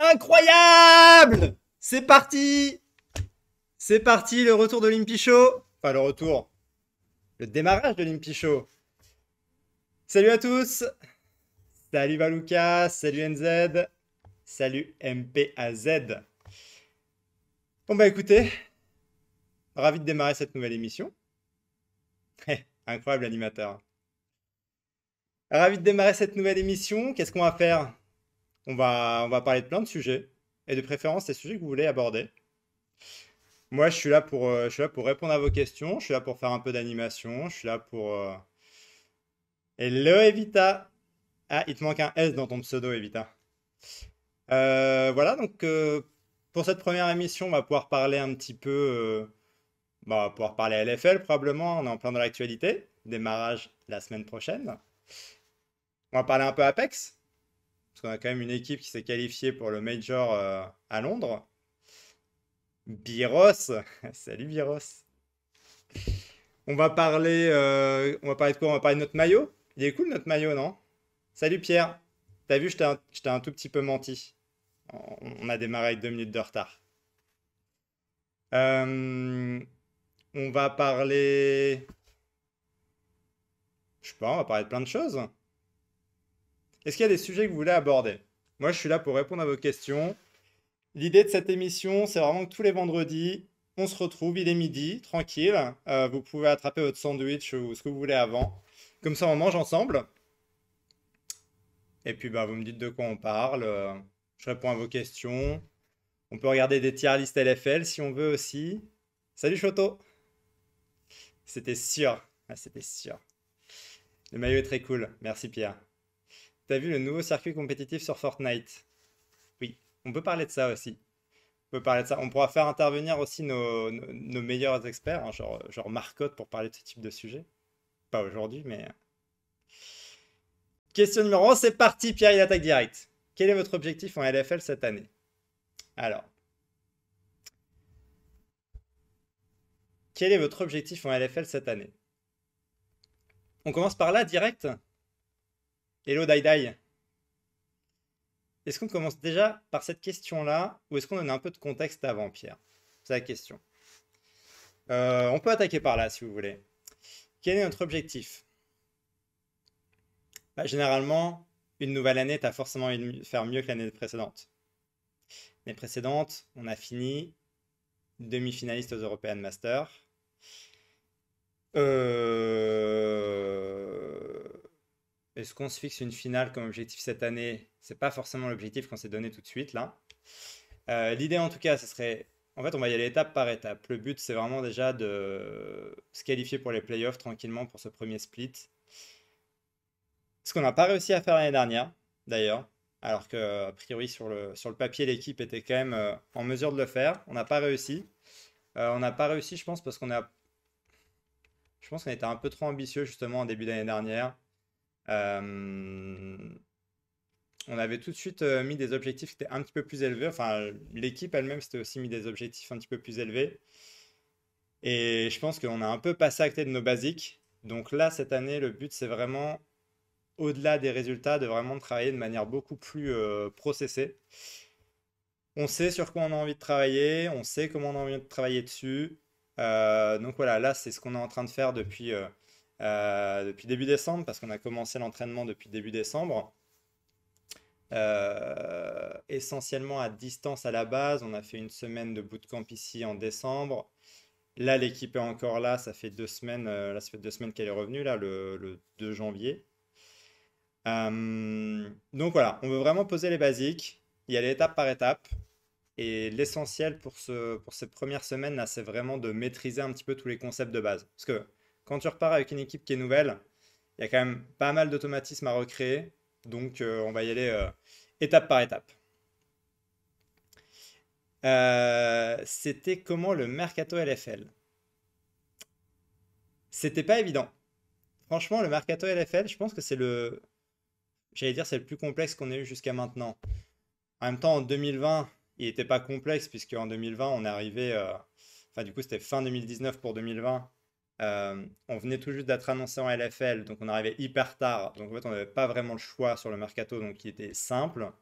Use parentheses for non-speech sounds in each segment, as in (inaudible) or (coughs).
Incroyable C'est parti C'est parti, le retour de l'Impicho. Enfin, le retour. Le démarrage de Limpichot Salut à tous Salut Valuka, salut NZ, salut MPAZ. Bon bah écoutez, ravi de démarrer cette nouvelle émission. (laughs) Incroyable animateur. Ravi de démarrer cette nouvelle émission. Qu'est-ce qu'on va faire on va, on va parler de plein de sujets, et de préférence des sujets que vous voulez aborder. Moi, je suis là pour, euh, je suis là pour répondre à vos questions, je suis là pour faire un peu d'animation, je suis là pour... Hello euh, Evita Ah, il te manque un S dans ton pseudo, Evita. Euh, voilà, donc pour cette première émission, on va pouvoir parler un petit peu... Bah, on va pouvoir parler LFL probablement, on est en plein dans l'actualité. Démarrage la semaine prochaine. On va parler un peu Apex, parce qu'on a quand même une équipe qui s'est qualifiée pour le Major euh, à Londres. Biros (laughs) Salut Biros on va parler, euh, on va parler de quoi On va parler de notre maillot. Il est cool notre maillot, non Salut Pierre. T'as vu, je t'ai un, tout petit peu menti. On a démarré avec deux minutes de retard. Euh, on va parler. Je sais pas, on va parler de plein de choses. Est-ce qu'il y a des sujets que vous voulez aborder Moi, je suis là pour répondre à vos questions. L'idée de cette émission, c'est vraiment que tous les vendredis, on se retrouve, il est midi, tranquille. Euh, vous pouvez attraper votre sandwich ou ce que vous voulez avant. Comme ça, on mange ensemble. Et puis, bah, vous me dites de quoi on parle. Euh, je réponds à vos questions. On peut regarder des tiers-listes LFL si on veut aussi. Salut Choto C'était sûr. Ah, c'était sûr. Le maillot est très cool. Merci Pierre. T'as vu le nouveau circuit compétitif sur Fortnite Oui, on peut parler de ça aussi. On peut parler de ça. On pourra faire intervenir aussi nos, meilleurs experts, hein, genre, genre Marcotte, pour parler de ce type de sujet. Pas aujourd'hui, mais. Euh. Question numéro 1, c'est parti, Pierre, il attaque direct. Quel est votre objectif en LFL cette année Alors. Quel est votre objectif en LFL cette année On commence par là, direct Hello Dai Dai. Est-ce qu'on commence déjà par cette question-là ou est-ce qu'on donne un peu de contexte avant, Pierre C'est la question. Euh, on peut attaquer par là si vous voulez. Quel est notre objectif bah, Généralement, une nouvelle année, tu as forcément une, faire mieux que l'année précédente. L'année précédente, on a fini demi-finaliste aux European Masters. Euh... Est-ce qu'on se fixe une finale comme objectif cette année C'est pas forcément l'objectif qu'on s'est donné tout de suite là. Euh, l'idée en tout cas, ce serait. En fait, on va y aller étape par étape. Le but, c'est vraiment déjà de se qualifier pour les playoffs tranquillement pour ce premier split. Ce qu'on n'a pas réussi à faire l'année dernière, d'ailleurs, alors que a priori sur le, sur le papier l'équipe était quand même euh, en mesure de le faire. On n'a pas réussi. Euh, on n'a pas réussi, je pense, parce qu'on a, je pense qu'on était un peu trop ambitieux justement en début d'année dernière. Euh, on avait tout de suite euh, mis des objectifs qui étaient un petit peu plus élevés. Enfin, l'équipe elle-même s'était aussi mis des objectifs un petit peu plus élevés. Et je pense qu'on a un peu passé à côté de nos basiques. Donc là, cette année, le but, c'est vraiment, au-delà des résultats, de vraiment travailler de manière beaucoup plus euh, processée. On sait sur quoi on a envie de travailler, on sait comment on a envie de travailler dessus. donc voilà, là, c'est ce qu'on est en train de faire depuis euh, depuis début décembre, parce qu'on a commencé l'entraînement depuis début décembre. Euh, essentiellement à distance à la base. On a fait une semaine de bootcamp ici en décembre. Là, l'équipe est encore là. Ça fait deux semaines, euh, deux semaines qu'elle est revenue, là, le, 2 janvier. donc voilà, on veut vraiment poser les basiques, y aller étape par étape. Et l'essentiel pour, ce, pour cette première semaine, c'est vraiment de maîtriser un petit peu tous les concepts de base. Parce que quand tu repars avec une équipe qui est nouvelle, il y a quand même pas mal d'automatismes à recréer. Donc, euh, on va y aller euh, étape par étape. Euh, c'était comment le mercato LFL C'était pas évident. Franchement, le mercato LFL, je pense que c'est le. J'allais dire, c'est le plus complexe qu'on ait eu jusqu'à maintenant. En même temps, en 2020, il n'était pas complexe, puisque en 2020, on est arrivé. Enfin, du coup, c'était fin 2019 pour 2020. Euh, on venait tout juste d'être annoncé en LFL, donc on arrivait hyper tard. Donc en fait, on n'avait pas vraiment le choix sur le mercato, donc qui était simple.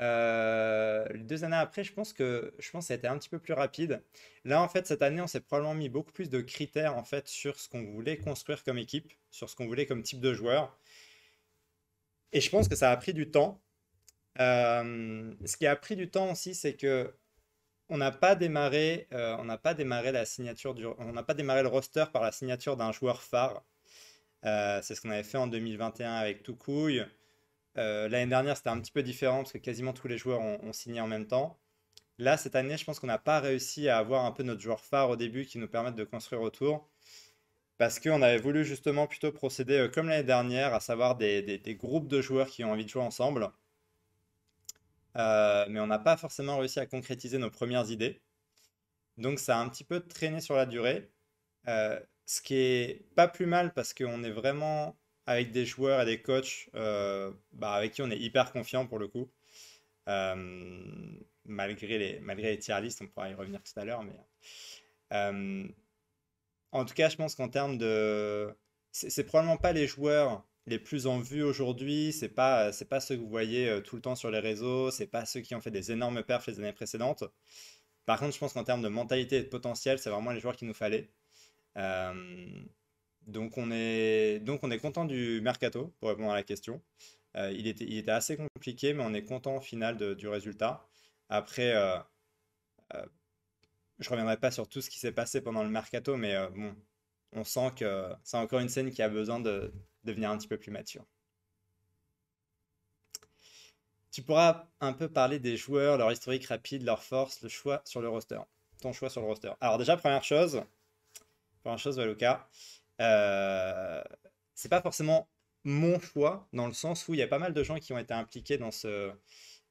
Euh, deux années après, je pense que je pense que ça a été un petit peu plus rapide. Là, en fait, cette année, on s'est probablement mis beaucoup plus de critères en fait sur ce qu'on voulait construire comme équipe, sur ce qu'on voulait comme type de joueur. Et je pense que ça a pris du temps. Euh, ce qui a pris du temps aussi, c'est que on n'a pas démarré, euh, on n'a pas démarré la signature du, le roster par la signature d'un joueur phare. Euh, c'est ce qu'on avait fait en 2021 avec Toukouille. Euh, l'année dernière, c'était un petit peu différent parce que quasiment tous les joueurs ont, signé en même temps. Là, cette année, je pense qu'on n'a pas réussi à avoir un peu notre joueur phare au début qui nous permette de construire autour. Parce qu'on avait voulu justement plutôt procéder comme l'année dernière, à savoir des groupes de joueurs qui ont envie de jouer ensemble. Euh, mais on n'a pas forcément réussi à concrétiser nos premières idées. Donc ça a un petit peu traîné sur la durée, euh, ce qui est pas plus mal parce qu'on est vraiment avec des joueurs et des coachs euh, bah, avec qui on est hyper confiant pour le coup. malgré, les, malgré les tier on pourra y revenir tout à l'heure. Mais, en tout cas, je pense qu'en termes de... C'est probablement pas les joueurs les plus en vue aujourd'hui, c'est pas c'est pas ceux que vous voyez euh, tout le temps sur les réseaux, c'est pas ceux qui ont fait des énormes perfs les années précédentes. Par contre, je pense qu'en termes de mentalité et de potentiel, c'est vraiment les joueurs qu'il nous fallait. Euh, donc on est donc on est content du mercato pour répondre à la question. Euh, il était il était assez compliqué, mais on est content au final du résultat. Après. Euh, je reviendrai pas sur tout ce qui s'est passé pendant le mercato, mais bon, on sent que c'est encore une scène qui a besoin de, devenir un petit peu plus mature. Tu pourras un peu parler des joueurs, leur historique rapide, leur force, le choix sur le roster. Ton choix sur le roster. Alors déjà, première chose, première chose, euh, c'est pas forcément mon choix, dans le sens où il y a pas mal de gens qui ont été impliqués dans ce,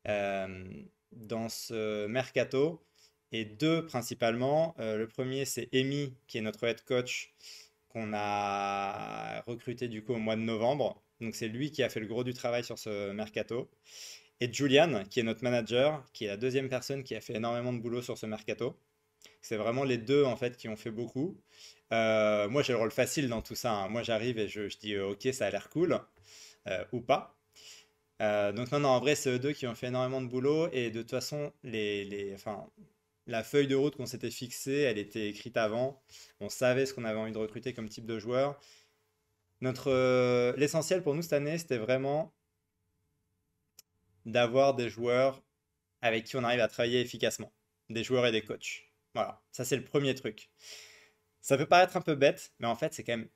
euh, dans ce mercato. Et deux, principalement. Euh, le premier, c'est Amy, qui est notre head coach, qu'on a recruté du coup au mois de novembre. Donc c'est lui qui a fait le gros du travail sur ce mercato. Et Julian, qui est notre manager, qui est la deuxième personne qui a fait énormément de boulot sur ce mercato. C'est vraiment les deux en fait qui ont fait beaucoup. Euh, moi j'ai le rôle facile dans tout ça. Hein. Moi j'arrive et je, dis euh, ok ça a l'air cool euh, ou pas. donc non non en vrai c'est eux deux qui ont fait énormément de boulot et de toute façon les, les la feuille de route qu'on s'était fixée, elle était écrite avant. On savait ce qu'on avait envie de recruter comme type de joueur. Notre euh, l'essentiel pour nous cette année, c'était vraiment d'avoir des joueurs avec qui on arrive à travailler efficacement, des joueurs et des coachs. Voilà, ça c'est le premier truc. Ça peut paraître un peu bête, mais en fait, c'est quand même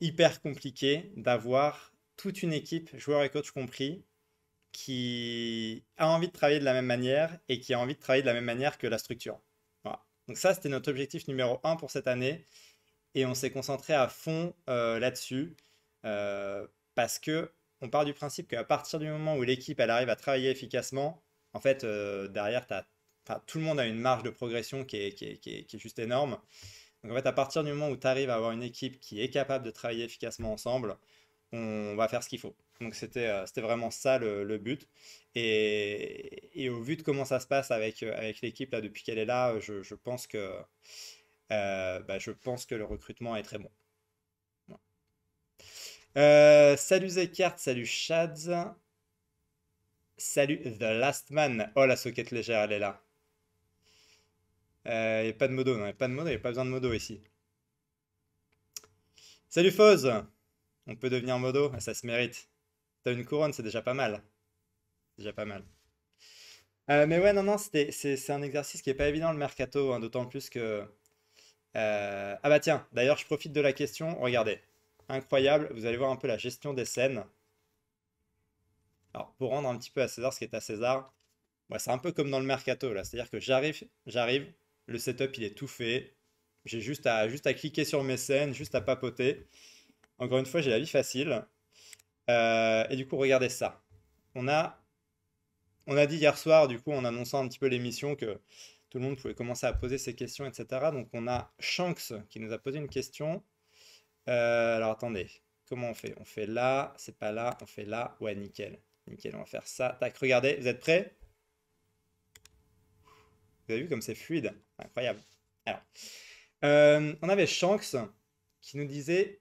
hyper compliqué d'avoir toute une équipe, joueurs et coachs compris, qui a envie de travailler de la même manière et qui a envie de travailler de la même manière que la structure. Donc ça, c'était notre objectif numéro 1 pour cette année. Et on s'est concentré à fond euh, là-dessus euh, parce que on part du principe qu'à partir du moment où l'équipe elle arrive à travailler efficacement, en fait, euh, derrière, tout le monde a une marge de progression qui est, qui est juste énorme. Donc en fait, à partir du moment où tu arrives à avoir une équipe qui est capable de travailler efficacement ensemble, on va faire ce qu'il faut. Donc c'était euh, vraiment ça le, but. Et, au vu de comment ça se passe avec, euh, avec l'équipe là depuis qu'elle est là, euh, je, pense que bah, je pense que le recrutement est très bon. salut Zekart, salut Shads. Salut The Last Man. Oh la socket légère, elle est là. Il a pas de modo, il n'y a pas de modo, il a pas besoin de modo ici. Salut Foz. On peut devenir modo, ah, ça se mérite. T'as une couronne, c'est déjà pas mal. Déjà pas mal. Euh, mais ouais, non, non, c'est un exercice qui est pas évident le mercato, hein, d'autant plus que. Euh, ah bah tiens, d'ailleurs, je profite de la question. Regardez, incroyable, vous allez voir un peu la gestion des scènes. Alors, pour rendre un petit peu à César ce qui est à César, bah, c'est un peu comme dans le mercato, là. C'est-à-dire que j'arrive, j'arrive, le setup il est tout fait. J'ai juste à, juste à cliquer sur mes scènes, juste à papoter. Encore une fois, j'ai la vie facile. Euh, et du coup, regardez ça. On a, on a dit hier soir, du coup, en annonçant un petit peu l'émission, que tout le monde pouvait commencer à poser ses questions, etc. Donc, on a Shanks qui nous a posé une question. Euh, alors, attendez, comment on fait On fait là, c'est pas là, on fait là. Ouais, nickel. Nickel, on va faire ça. Tac, regardez, vous êtes prêts Vous avez vu comme c'est fluide Incroyable. Alors, euh, on avait Shanks qui nous disait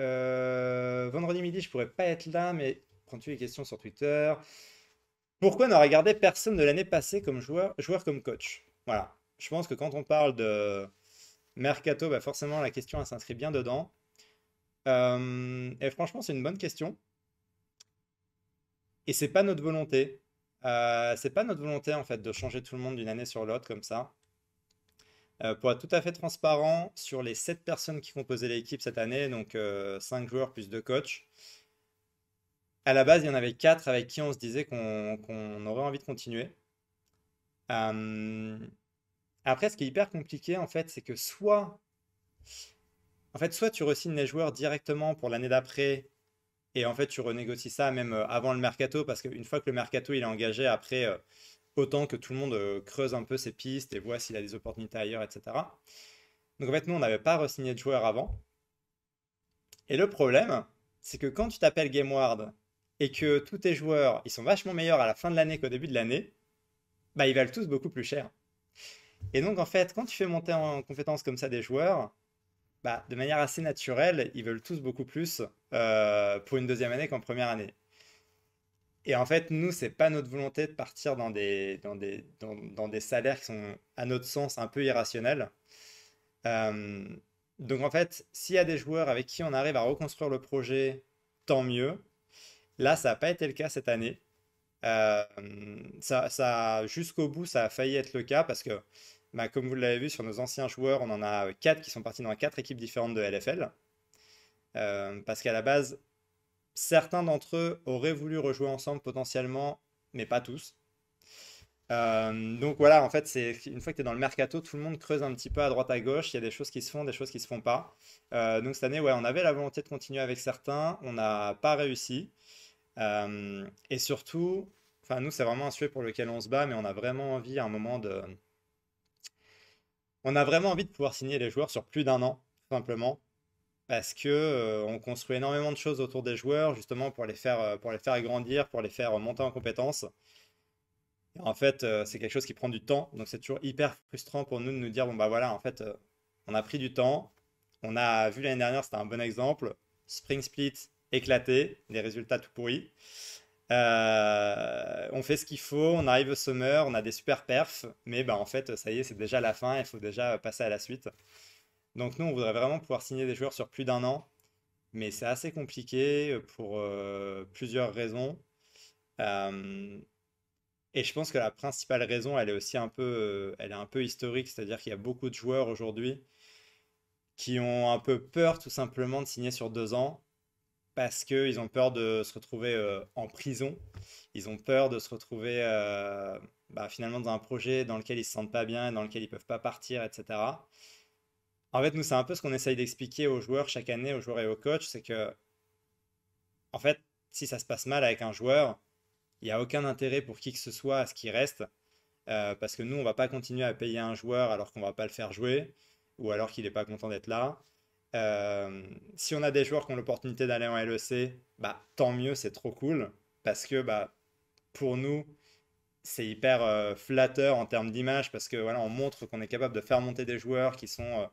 euh, vendredi midi, je pourrais pas être là, mais prends-tu les questions sur Twitter Pourquoi ne regarder personne de l'année passée comme joueur, joueur comme coach Voilà. Je pense que quand on parle de mercato, bah forcément la question s'inscrit bien dedans. Euh, et franchement, c'est une bonne question. Et c'est pas notre volonté. Euh, c'est pas notre volonté en fait de changer tout le monde d'une année sur l'autre comme ça. Euh, pour être tout à fait transparent, sur les 7 personnes qui composaient l'équipe cette année, donc 5 euh, joueurs plus 2 coachs, à la base, il y en avait 4 avec qui on se disait qu'on aurait envie de continuer. Euh, après, ce qui est hyper compliqué, en fait, c'est que soit... En fait, soit tu les joueurs directement pour l'année d'après et en fait, tu renégocies ça même avant le mercato parce qu'une fois que le mercato il est engagé, après, autant que tout le monde euh, creuse un peu ses pistes et voit s'il a des opportunités ailleurs, etc. Donc en fait, nous, on n'avait pas re-signé de joueurs avant. Et le problème, c'est que quand tu t'appelles GameWard et que tous tes joueurs, ils sont vachement meilleurs à la fin de l'année qu'au début de l'année, bah, ils valent tous beaucoup plus cher. Et donc, en fait, quand tu fais monter en compétence comme ça des joueurs, bah, de manière assez naturelle, ils veulent tous beaucoup plus euh, pour une deuxième année qu'en première année. Et en fait, nous, c'est pas notre volonté de partir dans des, dans des, dans, des salaires qui sont, à notre sens, un peu irrationnels. Euh, donc en fait, s'il y a des joueurs avec qui on arrive à reconstruire le projet, tant mieux. Là, ça n'a pas été le cas cette année. Euh, ça, Jusqu'au bout, ça a failli être le cas parce que, bah, comme vous l'avez vu sur nos anciens joueurs, on en a quatre qui sont partis dans quatre équipes différentes de LFL. Euh, parce qu'à la base, Certains d'entre eux auraient voulu rejouer ensemble potentiellement, mais pas tous. Euh, donc voilà, en fait, c'est une fois que tu es dans le mercato, tout le monde creuse un petit peu à droite à gauche. Il y a des choses qui se font, des choses qui se font pas. Euh, donc cette année, ouais, on avait la volonté de continuer avec certains, on n'a pas réussi. Euh, et surtout, nous, c'est vraiment un sujet pour lequel on se bat, mais on a vraiment envie à un moment de, on a vraiment envie de pouvoir signer les joueurs sur plus d'un an, simplement parce que euh, on construit énormément de choses autour des joueurs justement pour les faire euh, pour les faire grandir, pour les faire monter en compétences. en fait, euh, c'est quelque chose qui prend du temps, donc c'est toujours hyper frustrant pour nous de nous dire bon bah voilà, en fait, on a pris du temps, on a vu l'année dernière, c'était un bon exemple, Spring Split éclaté, des résultats tout pourris. on fait ce qu'il faut, on arrive au summer, on a des super perfs, mais bah, en fait, ça y est, c'est déjà la fin, il faut déjà passer à la suite. Donc nous, on voudrait vraiment pouvoir signer des joueurs sur plus d'un an, mais c'est assez compliqué euh, pour euh, plusieurs raisons. Euh, et je pense que la principale raison, elle est aussi un peu, elle est un peu historique, c'est-à-dire qu'il y a beaucoup de joueurs aujourd'hui qui ont un peu peur tout simplement de signer sur deux ans parce qu'ils ont peur de se retrouver en prison, ils ont peur de se retrouver bah, finalement dans un projet dans lequel ils se sentent pas bien, dans lequel ils peuvent pas partir, etc. En fait, nous, c'est un peu ce qu'on essaye d'expliquer aux joueurs chaque année, aux joueurs et aux coachs, c'est que, en fait, si ça se passe mal avec un joueur, il n'y a aucun intérêt pour qui que ce soit à ce qu'il reste, euh, parce que nous, on va pas continuer à payer un joueur alors qu'on ne va pas le faire jouer, ou alors qu'il n'est pas content d'être là. Euh, si on a des joueurs qui ont l'opportunité d'aller en LEC, bah, tant mieux, c'est trop cool, parce que bah, pour nous, c'est hyper euh, flatteur en termes d'image parce que voilà, on montre qu'on est capable de faire monter des joueurs qui sont euh,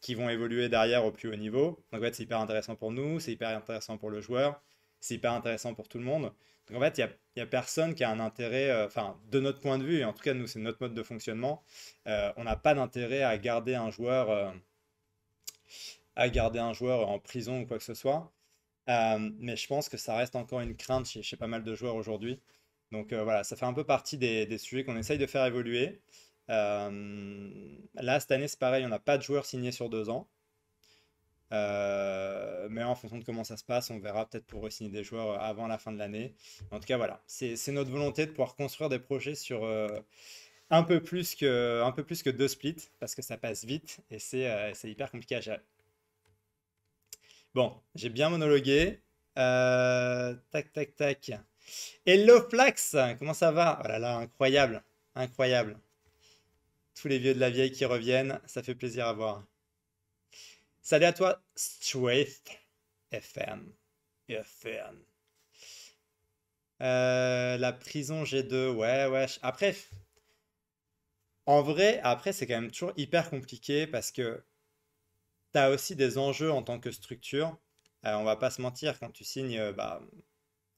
qui vont évoluer derrière au plus haut niveau. Donc en fait, c'est hyper intéressant pour nous, c'est hyper intéressant pour le joueur, c'est hyper intéressant pour tout le monde. Donc en fait, il n'y a, a, personne qui a un intérêt, euh, enfin de notre point de vue, et en tout cas nous, c'est notre mode de fonctionnement, on n'a pas d'intérêt à garder un joueur à garder un joueur en prison ou quoi que ce soit. mais je pense que ça reste encore une crainte chez pas mal de joueurs aujourd'hui. Donc euh, voilà, ça fait un peu partie des, sujets qu'on essaye de faire évoluer. Euh, là, cette année, c'est pareil, on n'a pas de joueurs signés sur deux ans. Euh, mais en fonction de comment ça se passe, on verra peut-être pour signer des joueurs avant la fin de l'année. En tout cas, voilà, c'est notre volonté de pouvoir construire des projets sur un, peu plus que, un peu plus que deux splits, parce que ça passe vite et c'est hyper compliqué à gérer. Bon, j'ai bien monologué. tac, tac, tac. Hello Flax, comment ça va Oh là là, incroyable, incroyable. Tous les vieux de la vieille qui reviennent, ça fait plaisir à voir. Salut à toi, Swift FM. FM. Euh, la prison G2, ouais, ouais. Après, en vrai, après, c'est quand même toujours hyper compliqué parce que tu as aussi des enjeux en tant que structure. Euh, on va pas se mentir, quand tu signes, euh, bah,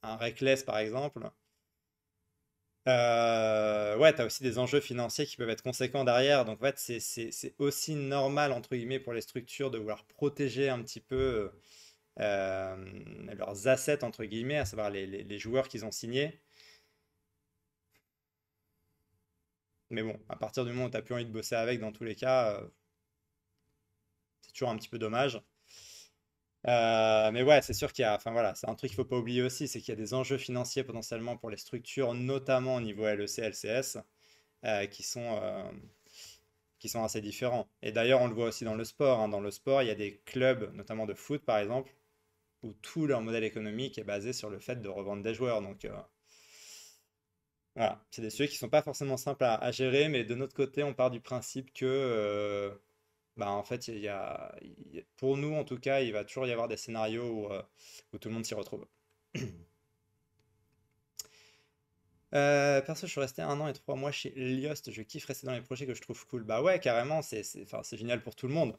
un reckless par exemple, euh, ouais, tu as aussi des enjeux financiers qui peuvent être conséquents derrière. Donc, en fait, c'est aussi normal, entre guillemets, pour les structures de vouloir protéger un petit peu euh, leurs assets, entre guillemets, à savoir les, joueurs qu'ils ont signés. Mais bon, à partir du moment où tu plus envie de bosser avec, dans tous les cas, euh, c'est toujours un petit peu dommage. Euh, mais ouais, c'est sûr qu'il y a, enfin voilà, c'est un truc qu'il ne faut pas oublier aussi, c'est qu'il y a des enjeux financiers potentiellement pour les structures, notamment au niveau LEC, LCS, euh, qui, sont, euh, qui sont assez différents. Et d'ailleurs, on le voit aussi dans le sport. Hein. Dans le sport, il y a des clubs, notamment de foot par exemple, où tout leur modèle économique est basé sur le fait de revendre des joueurs. Donc voilà, c'est des sujets qui ne sont pas forcément simples à, à, gérer, mais de notre côté, on part du principe que bah, en fait, il y a, pour nous, en tout cas, il va toujours y avoir des scénarios où, euh, tout le monde s'y retrouve. (clears throat) Euh, perso, je suis resté un an et trois mois chez Liost. Je kiffe rester dans les projets que je trouve cool. Bah ouais, carrément, c'est génial pour tout le monde.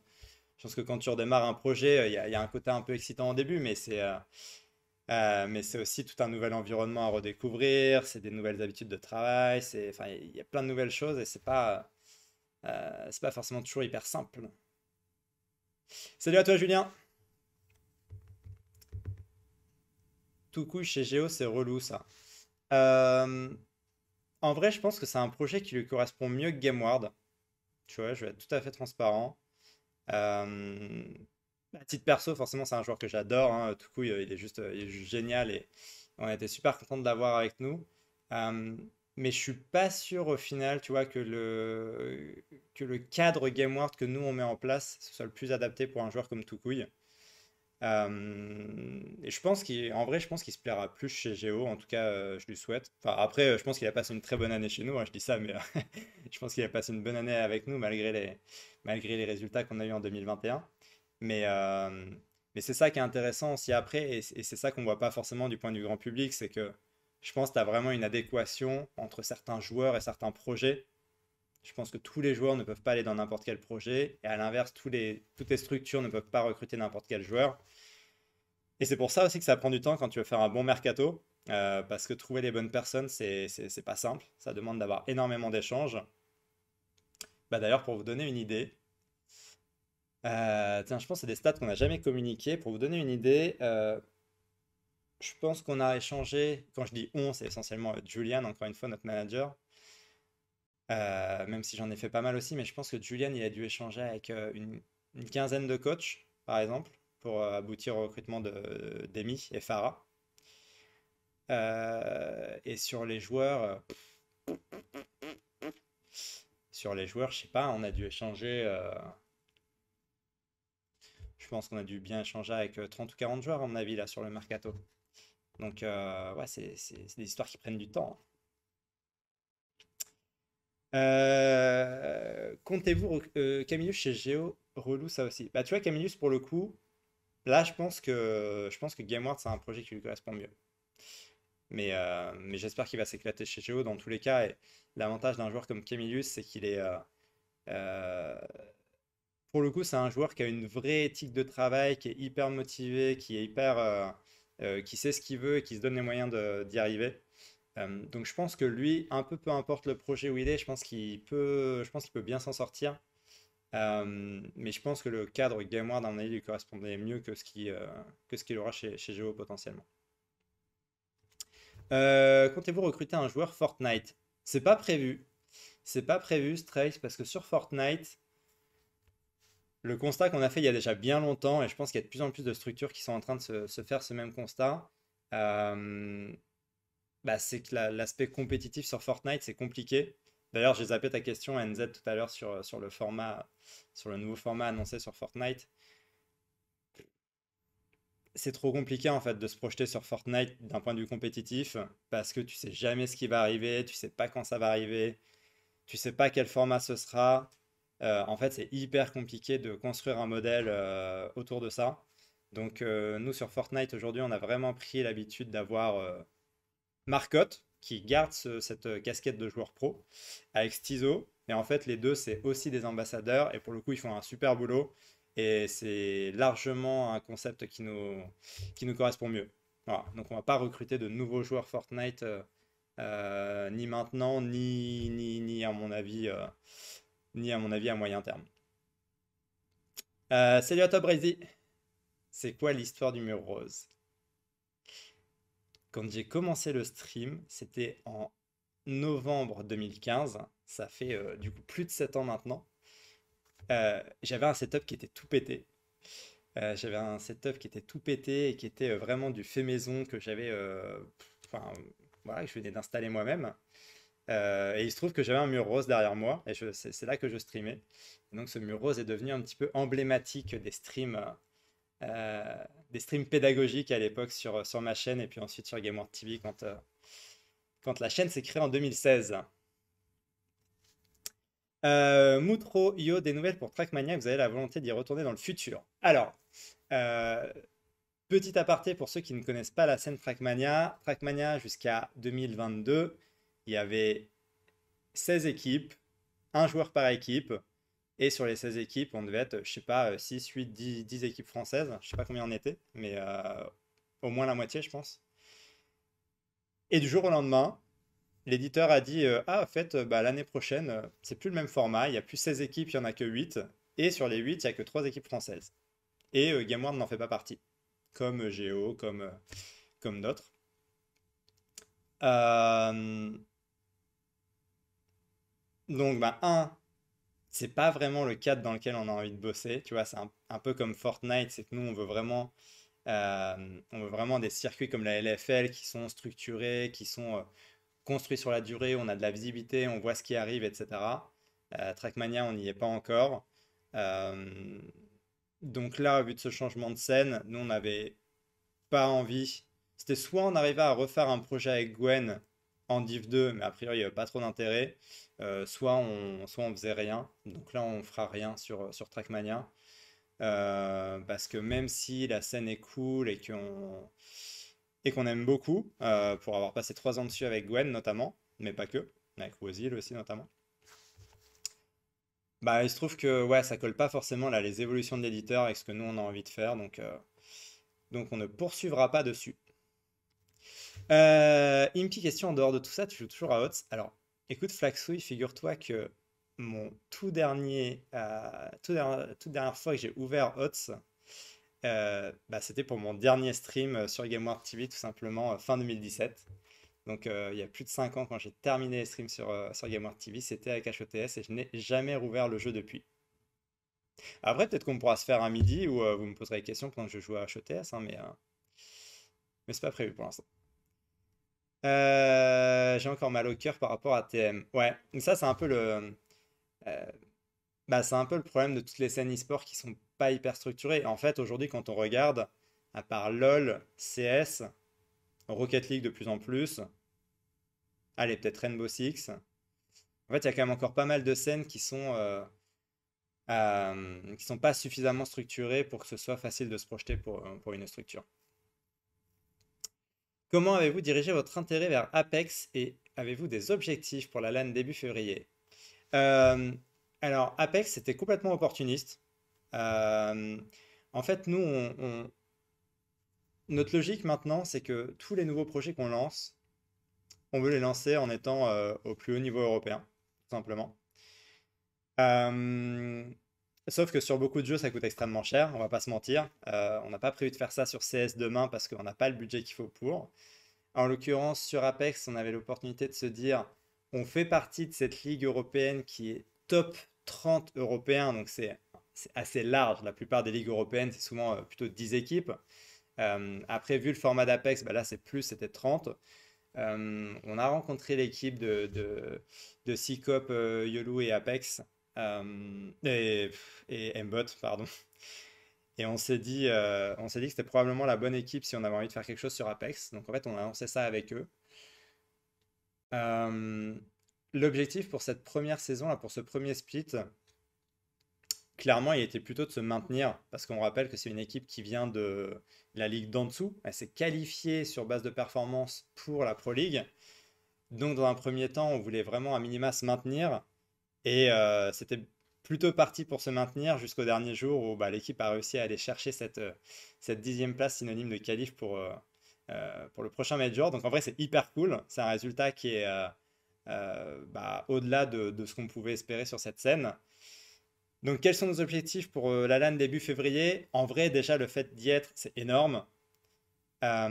Je pense que quand tu redémarres un projet, euh, il y, a un côté un peu excitant au début, mais c'est euh, c'est aussi tout un nouvel environnement à redécouvrir. C'est des nouvelles habitudes de travail. Il y a plein de nouvelles choses et c'est pas euh, c'est pas forcément toujours hyper simple. Salut à toi Julien. Tout coup chez Géo, c'est relou ça. Euh, en vrai, je pense que c'est un projet qui lui correspond mieux que GameWard. Tu vois, je vais être tout à fait transparent. Euh, à titre perso, forcément, c'est un joueur que j'adore. Hein. Tout coup euh, il est juste, génial et on était super content de l'avoir avec nous mais je suis pas sûr au final, tu vois, que le, que le cadre GameWard que nous on met en place soit le plus adapté pour un joueur comme Tukui Euh, et je pense qu'en vrai, je pense qu'il se plaira plus chez Géo. En tout cas, euh, je lui souhaite. Enfin, après, euh, je pense qu'il a passé une très bonne année chez nous. Hein, je dis ça, mais euh, (laughs) je pense qu'il a passé une bonne année avec nous malgré les, malgré les résultats qu'on a eu en 2021. Mais, mais c'est ça qui est intéressant aussi après, et, et c'est ça qu'on voit pas forcément du point de vue grand public, c'est que je pense que tu as vraiment une adéquation entre certains joueurs et certains projets. Je pense que tous les joueurs ne peuvent pas aller dans n'importe quel projet. Et à l'inverse, toutes les structures ne peuvent pas recruter n'importe quel joueur. Et c'est pour ça aussi que ça prend du temps quand tu veux faire un bon mercato. Euh, parce que trouver les bonnes personnes, c'est pas simple. Ça demande d'avoir énormément d'échanges. Bah, D'ailleurs, pour vous donner une idée, euh, tiens, je pense que c'est des stats qu'on n'a jamais communiquées. Pour vous donner une idée, euh, je pense qu'on a échangé, quand je dis on, c'est essentiellement euh, Julian, encore une fois, notre manager. Euh, même si j'en ai fait pas mal aussi, mais je pense que Julian, il a dû échanger avec euh, une, quinzaine de coachs, par exemple, pour aboutir au recrutement d'Emi et Farah. et sur les joueurs, sur les joueurs, je sais pas, on a dû échanger je pense qu'on a dû bien échanger avec 30 euh, ou 40 joueurs, à mon avis, là, sur le mercato. Donc, euh, ouais, c'est des histoires qui prennent du temps. Hein. Euh, comptez-vous Camillus chez Géo relou ça aussi Bah tu vois Camillus pour le coup, là je pense que je pense que Ward c'est un projet qui lui correspond mieux. Mais, mais j'espère qu'il va s'éclater chez Géo dans tous les cas. Et l'avantage d'un joueur comme Camillus c'est qu'il est pour le coup, c'est un joueur qui a une vraie éthique de travail, qui est hyper motivé, qui est hyper, euh, euh, qui sait ce qu'il veut et qui se donne les moyens d'y arriver. Euh, donc je pense que lui, un peu peu importe le projet où il est, je pense qu'il peut, je pense qu'il peut bien s'en sortir. mais je pense que le cadre GameWard, dans mon lui correspondait mieux que ce qu'il aura chez, chez potentiellement. Comptez-vous recruter un joueur Fortnite C'est pas prévu. C'est pas prévu, Strace, parce que sur Fortnite, le constat qu'on a fait il y a déjà bien longtemps, et je pense qu'il y a de plus en plus de structures qui sont en train de se, faire ce même constat, euh, bah, c'est que l'aspect compétitif sur Fortnite, c'est compliqué. D'ailleurs, j'ai zappé ta question, NZ, tout à l'heure sur, sur, le format, sur le nouveau format annoncé sur Fortnite. C'est trop compliqué en fait de se projeter sur Fortnite d'un point de vue compétitif parce que tu sais jamais ce qui va arriver, tu sais pas quand ça va arriver, tu sais pas quel format ce sera, euh, en fait, c'est hyper compliqué de construire un modèle euh, autour de ça. Donc, euh, nous, sur Fortnite, aujourd'hui, on a vraiment pris l'habitude d'avoir Marcotte, qui garde cette casquette de joueur pro, avec Stizo. Mais en fait, les deux, c'est aussi des ambassadeurs. Et pour le coup, ils font un super boulot. Et c'est largement un concept qui nous, qui nous correspond mieux. Voilà. Donc, on ne va pas recruter de nouveaux joueurs Fortnite, ni maintenant, ni, ni, ni à mon avis ni à mon avis à moyen terme. Euh, salut à toi Brazy. C'est quoi l'histoire du mur rose Quand j'ai commencé le stream, c'était en novembre 2015. Ça fait euh, du coup plus de 7 ans maintenant. Euh, j'avais un setup qui était tout pété. j'avais un setup qui était tout pété et qui était vraiment du fait maison que j'avais. Enfin, voilà, que je venais d'installer moi-même. Euh, et il se trouve que j'avais un mur rose derrière moi, et c'est là que je streamais. donc ce mur rose est devenu un petit peu emblématique des streams, euh, des streams pédagogiques à l'époque sur, sur ma chaîne, et puis ensuite sur Game TV quand, euh, quand la chaîne s'est créée en 2016. Moutro, Yo, des nouvelles pour Trackmania, vous avez la volonté d'y retourner dans le futur. Alors, petit aparté pour ceux qui ne connaissent pas la scène Trackmania, Trackmania jusqu'à 2022 il y avait 16 équipes, un joueur par équipe. Et sur les 16 équipes, on devait être, je sais pas, 6, 8, 10, équipes françaises. Je sais pas combien on était, mais euh, au moins la moitié, je pense. Et du jour au lendemain, l'éditeur a dit euh, Ah, en fait, euh, bah, l'année prochaine, c'est plus le même format. Il n'y a plus 16 équipes, il n'y en a que 8. Et sur les 8, il n'y a que 3 équipes françaises. Et euh, n'en fait pas partie, comme Géo, comme, comme d'autres. Euh, donc, bah, un, c'est pas vraiment le cadre dans lequel on a envie de bosser. Tu vois, c'est un, peu comme Fortnite, c'est que nous, on veut vraiment. Euh, on veut vraiment des circuits comme la LFL qui sont structurés, qui sont euh, construits sur la durée, on a de la visibilité, on voit ce qui arrive, etc. Euh, Trackmania, on n'y est pas encore. donc là, au vu de ce changement de scène, nous, on n'avait pas envie. C'était soit on arrivait à refaire un projet avec Gwen en Div 2, mais a priori, il n'y avait pas trop d'intérêt. Euh, soit, on, soit on faisait rien. Donc là, on fera rien sur, Trackmania. Euh, parce que même si la scène est cool et qu'on aime beaucoup, euh, pour avoir passé trois ans dessus avec Gwen notamment, mais pas que, avec Wozil aussi notamment, bah il se trouve que ouais, ça colle pas forcément là les évolutions de l'éditeur avec ce que nous on a envie de faire, donc, donc on ne poursuivra pas dessus. Euh, une petite question en dehors de tout ça, tu joues toujours à Hots. Alors, écoute, Flaxouille, figure-toi que mon tout dernier, euh, toute dernière fois que j'ai ouvert Hots, euh, bah, c'était pour mon dernier stream euh, sur GameWare TV, tout simplement fin 2017. Donc, il y a plus de 5 ans, quand j'ai terminé les streams sur, sur GameWare TV, c'était avec HOTS e et je n'ai jamais rouvert le jeu depuis. Après, peut-être qu'on pourra se faire un midi où vous me poserez des questions pendant que je joue à HOTS, e hein, mais, mais c'est pas prévu pour l'instant. Euh, j'ai encore mal au cœur par rapport à TM. Ouais, donc ça c'est un peu le, euh, bah, c'est un peu le problème de toutes les scènes e-sport qui sont pas hyper structurées. En fait, aujourd'hui, quand on regarde, à part LoL, CS, Rocket League de plus en plus, allez peut-être Rainbow Six. En fait, il y a quand même encore pas mal de scènes qui sont euh, qui sont pas suffisamment structurées pour que ce soit facile de se projeter pour, pour une structure. Comment avez-vous dirigé votre intérêt vers Apex et avez-vous des objectifs pour la LAN début février euh, Alors, Apex, c'était complètement opportuniste. Euh, en fait, nous, notre logique maintenant, c'est que tous les nouveaux projets qu'on lance, on veut les lancer en étant euh, au plus haut niveau européen, tout simplement. Sauf que sur beaucoup de jeux, ça coûte extrêmement cher, on va pas se mentir. Euh, on n'a pas prévu de faire ça sur CS demain parce qu'on n'a pas le budget qu'il faut pour. En l'occurrence, sur Apex, on avait l'opportunité de se dire on fait partie de cette ligue européenne qui est top 30 européens. donc c'est assez large. La plupart des ligues européennes, c'est souvent euh, plutôt 10 équipes. Euh, après, vu le format d'Apex, bah là c'est plus, c'était 30. on a rencontré l'équipe de, de Cicop, Yolu et Apex euh, et, Mbot, pardon. Et on s'est dit, euh, on s'est dit que c'était probablement la bonne équipe si on avait envie de faire quelque chose sur Apex. Donc en fait, on a lancé ça avec eux. Euh, l'objectif pour cette première saison, là, pour ce premier split, clairement, il était plutôt de se maintenir. Parce qu'on rappelle que c'est une équipe qui vient de la ligue d'en dessous. Elle s'est qualifiée sur base de performance pour la Pro League. Donc dans un premier temps, on voulait vraiment à minima se maintenir et euh, c'était plutôt parti pour se maintenir jusqu'au dernier jour où bah, l'équipe a réussi à aller chercher cette, euh, cette dixième place synonyme de qualif pour, euh, pour le prochain Major. Donc en vrai, c'est hyper cool. C'est un résultat qui est bah, au-delà de, de, ce qu'on pouvait espérer sur cette scène. Donc quels sont nos objectifs pour la LAN début février En vrai, déjà, le fait d'y être, c'est énorme. là,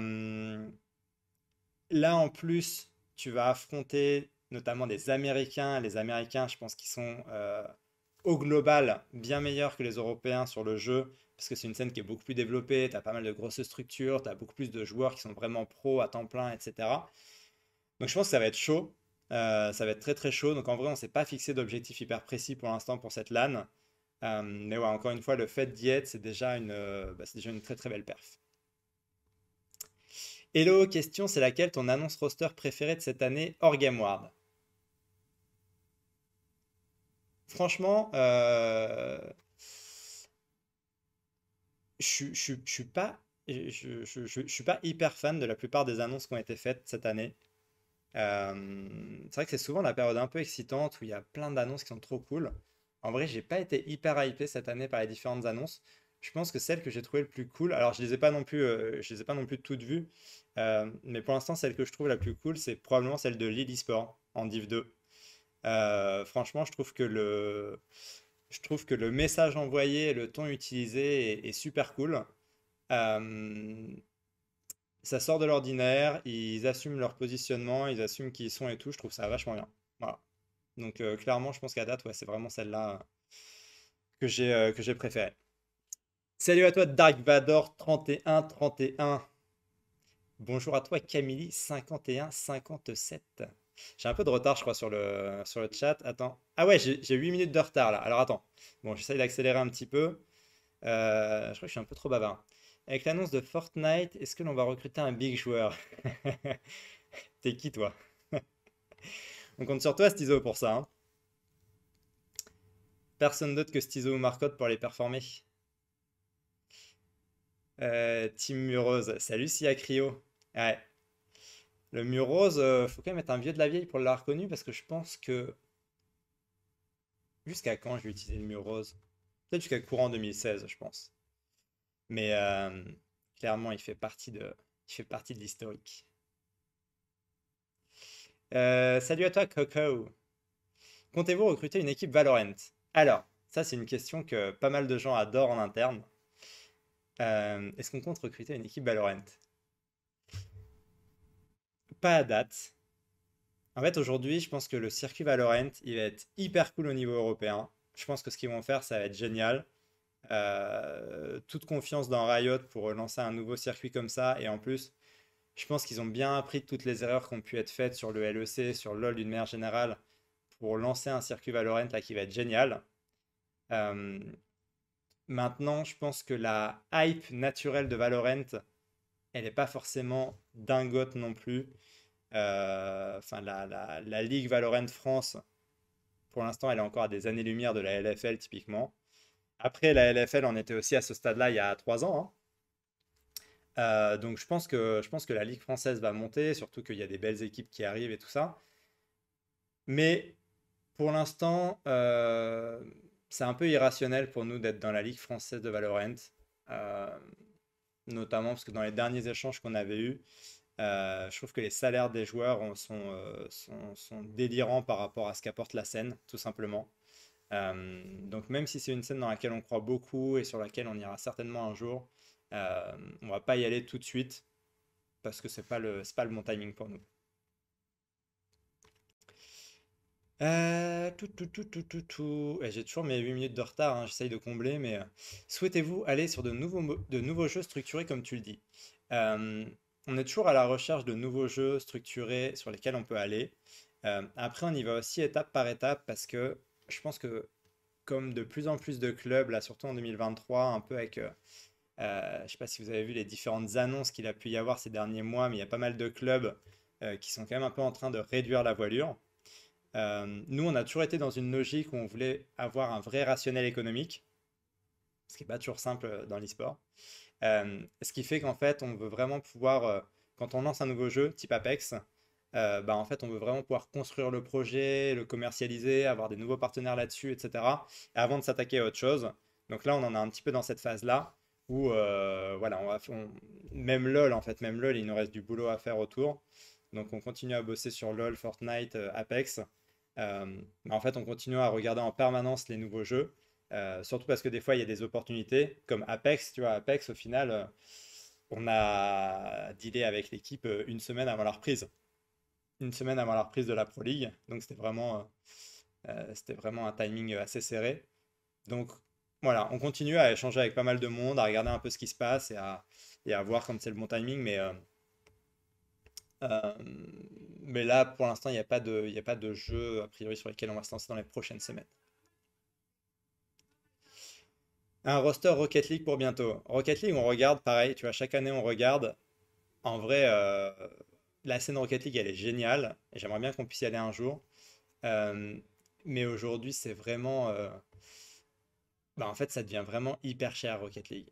en plus, tu vas affronter notamment des Américains. Les Américains, je pense qu'ils sont euh, au global bien meilleurs que les Européens sur le jeu, parce que c'est une scène qui est beaucoup plus développée, tu as pas mal de grosses structures, tu as beaucoup plus de joueurs qui sont vraiment pros à temps plein, etc. Donc je pense que ça va être chaud, euh, ça va être très très chaud. Donc en vrai, on ne s'est pas fixé d'objectif hyper précis pour l'instant pour cette LAN. Euh, mais ouais, encore une fois, le fait d'y être, c'est déjà, une, bah, déjà une très très belle perf. Hello, question, c'est laquelle ton annonce roster préférée de cette année hors Game franchement, je ne suis, pas, hyper fan de la plupart des annonces qui ont été faites cette année. Euh, c'est vrai que c'est souvent la période un peu excitante où il y a plein d'annonces qui sont trop cool. En vrai, j'ai pas été hyper hypé cette année par les différentes annonces. Je pense que celle que j'ai trouvée le plus cool, alors je ne pas non plus, euh, je les ai pas non plus toutes vues, euh, mais pour l'instant celle que je trouve la plus cool, c'est probablement celle de Lily Sport en Div 2. Euh, franchement, je trouve que le, je trouve que le message envoyé et le ton utilisé est, super cool. Euh, ça sort de l'ordinaire, ils assument leur positionnement, ils assument qui ils sont et tout. Je trouve ça vachement bien. Voilà. Donc euh, clairement, je pense qu'à date, ouais, c'est vraiment celle-là que j'ai que j'ai préférée. Salut à toi Dark Vador 31 31. Bonjour à toi Camille 51 57. J'ai un peu de retard, je crois, sur le, sur le chat. Attends. Ah ouais, j'ai 8 minutes de retard là. Alors attends. Bon, j'essaye d'accélérer un petit peu. Euh, je crois que je suis un peu trop bavard. Avec l'annonce de Fortnite, est-ce que l'on va recruter un big joueur (laughs) T'es qui toi (laughs) On compte sur toi, Stizo, pour ça. Hein. Personne d'autre que Stizo ou Marcotte pour les performer. Euh, team Mureuse. Salut Sia Crio. Ouais, le mur rose, euh, faut quand même être un vieux de la vieille pour l'avoir reconnu parce que je pense que. Jusqu'à quand je vais utiliser le mur rose Peut-être jusqu'à courant 2016, je pense. Mais euh, clairement, il fait partie de, fait partie de l'historique. Euh, salut à toi, Coco. Comptez-vous recruter une équipe Valorant Alors, ça, c'est une question que pas mal de gens adorent en interne. Est-ce qu'on compte recruter une équipe Valorant pas à date. En fait, aujourd'hui, je pense que le circuit Valorant, il va être hyper cool au niveau européen. Je pense que ce qu'ils vont faire, ça va être génial. Euh, toute confiance dans Riot pour lancer un nouveau circuit comme ça. Et en plus, je pense qu'ils ont bien appris toutes les erreurs qui ont pu être faites sur le LEC, sur LoL d'une manière générale, pour lancer un circuit Valorant là qui va être génial. Euh, maintenant, je pense que la hype naturelle de Valorant, elle n'est pas forcément dingote non plus. Euh, enfin, la, la, Ligue Valorant France, pour l'instant, elle est encore à des années-lumière de la LFL typiquement. Après, la LFL, on était aussi à ce stade-là il y a trois ans. Hein. Euh, donc je pense, que, je pense que la Ligue française va monter, surtout qu'il y a des belles équipes qui arrivent et tout ça. Mais pour l'instant, euh, c'est un peu irrationnel pour nous d'être dans la Ligue française de Valorant notamment parce que dans les derniers échanges qu'on avait eus, euh, je trouve que les salaires des joueurs euh, sont, délirants par rapport à ce qu'apporte la scène, tout simplement. Euh, donc même si c'est une scène dans laquelle on croit beaucoup et sur laquelle on ira certainement un jour, on va pas y aller tout de suite parce que ce pas pas le bon timing pour nous. Euh, tout, tout, tout, tout, tout, tout. Eh, j'ai toujours mes 8 minutes de retard, hein, j'essaye de combler, mais euh, souhaitez-vous aller sur de nouveaux, de nouveaux jeux structurés comme tu le dis euh, On est toujours à la recherche de nouveaux jeux structurés sur lesquels on peut aller. après, on y va aussi étape par étape parce que je pense que comme de plus en plus de clubs, là, surtout en 2023, un peu avec... je ne sais pas si vous avez vu les différentes annonces qu'il a pu y avoir ces derniers mois, mais il y a pas mal de clubs qui sont quand même un peu en train de réduire la voilure. Euh, nous, on a toujours été dans une logique où on voulait avoir un vrai rationnel économique, ce qui n'est pas toujours simple euh, dans le euh, ce qui fait qu'en fait, on veut vraiment pouvoir, quand on lance un nouveau jeu, type Apex, bah, en fait, on veut vraiment pouvoir construire le projet, le commercialiser, avoir des nouveaux partenaires là-dessus, etc. avant de s'attaquer à autre chose. Donc là, on en a un petit peu dans cette phase-là où, voilà, on même LOL, en fait, même LOL, il nous reste du boulot à faire autour. Donc on continue à bosser sur LOL, Fortnite, Apex. Euh, mais en fait, on continue à regarder en permanence les nouveaux jeux, euh, surtout parce que des fois, il y a des opportunités, comme Apex, tu vois, Apex, au final, euh, on a dealé avec l'équipe une semaine avant la reprise. Une semaine avant la reprise de la Pro League, donc c'était vraiment, c'était vraiment un timing assez serré. Donc voilà, on continue à échanger avec pas mal de monde, à regarder un peu ce qui se passe et à, et à voir quand c'est le bon timing. Mais euh, mais là, pour l'instant, il n'y a, pas de, jeu, a priori, sur lequel on va se lancer dans les prochaines semaines. Un roster Rocket League pour bientôt. Rocket League, on regarde pareil, tu vois, chaque année, on regarde. En vrai, euh, la scène Rocket League, elle est géniale. Et j'aimerais bien qu'on puisse y aller un jour. Euh, mais aujourd'hui, c'est vraiment. Bah, en fait, ça devient vraiment hyper cher Rocket League.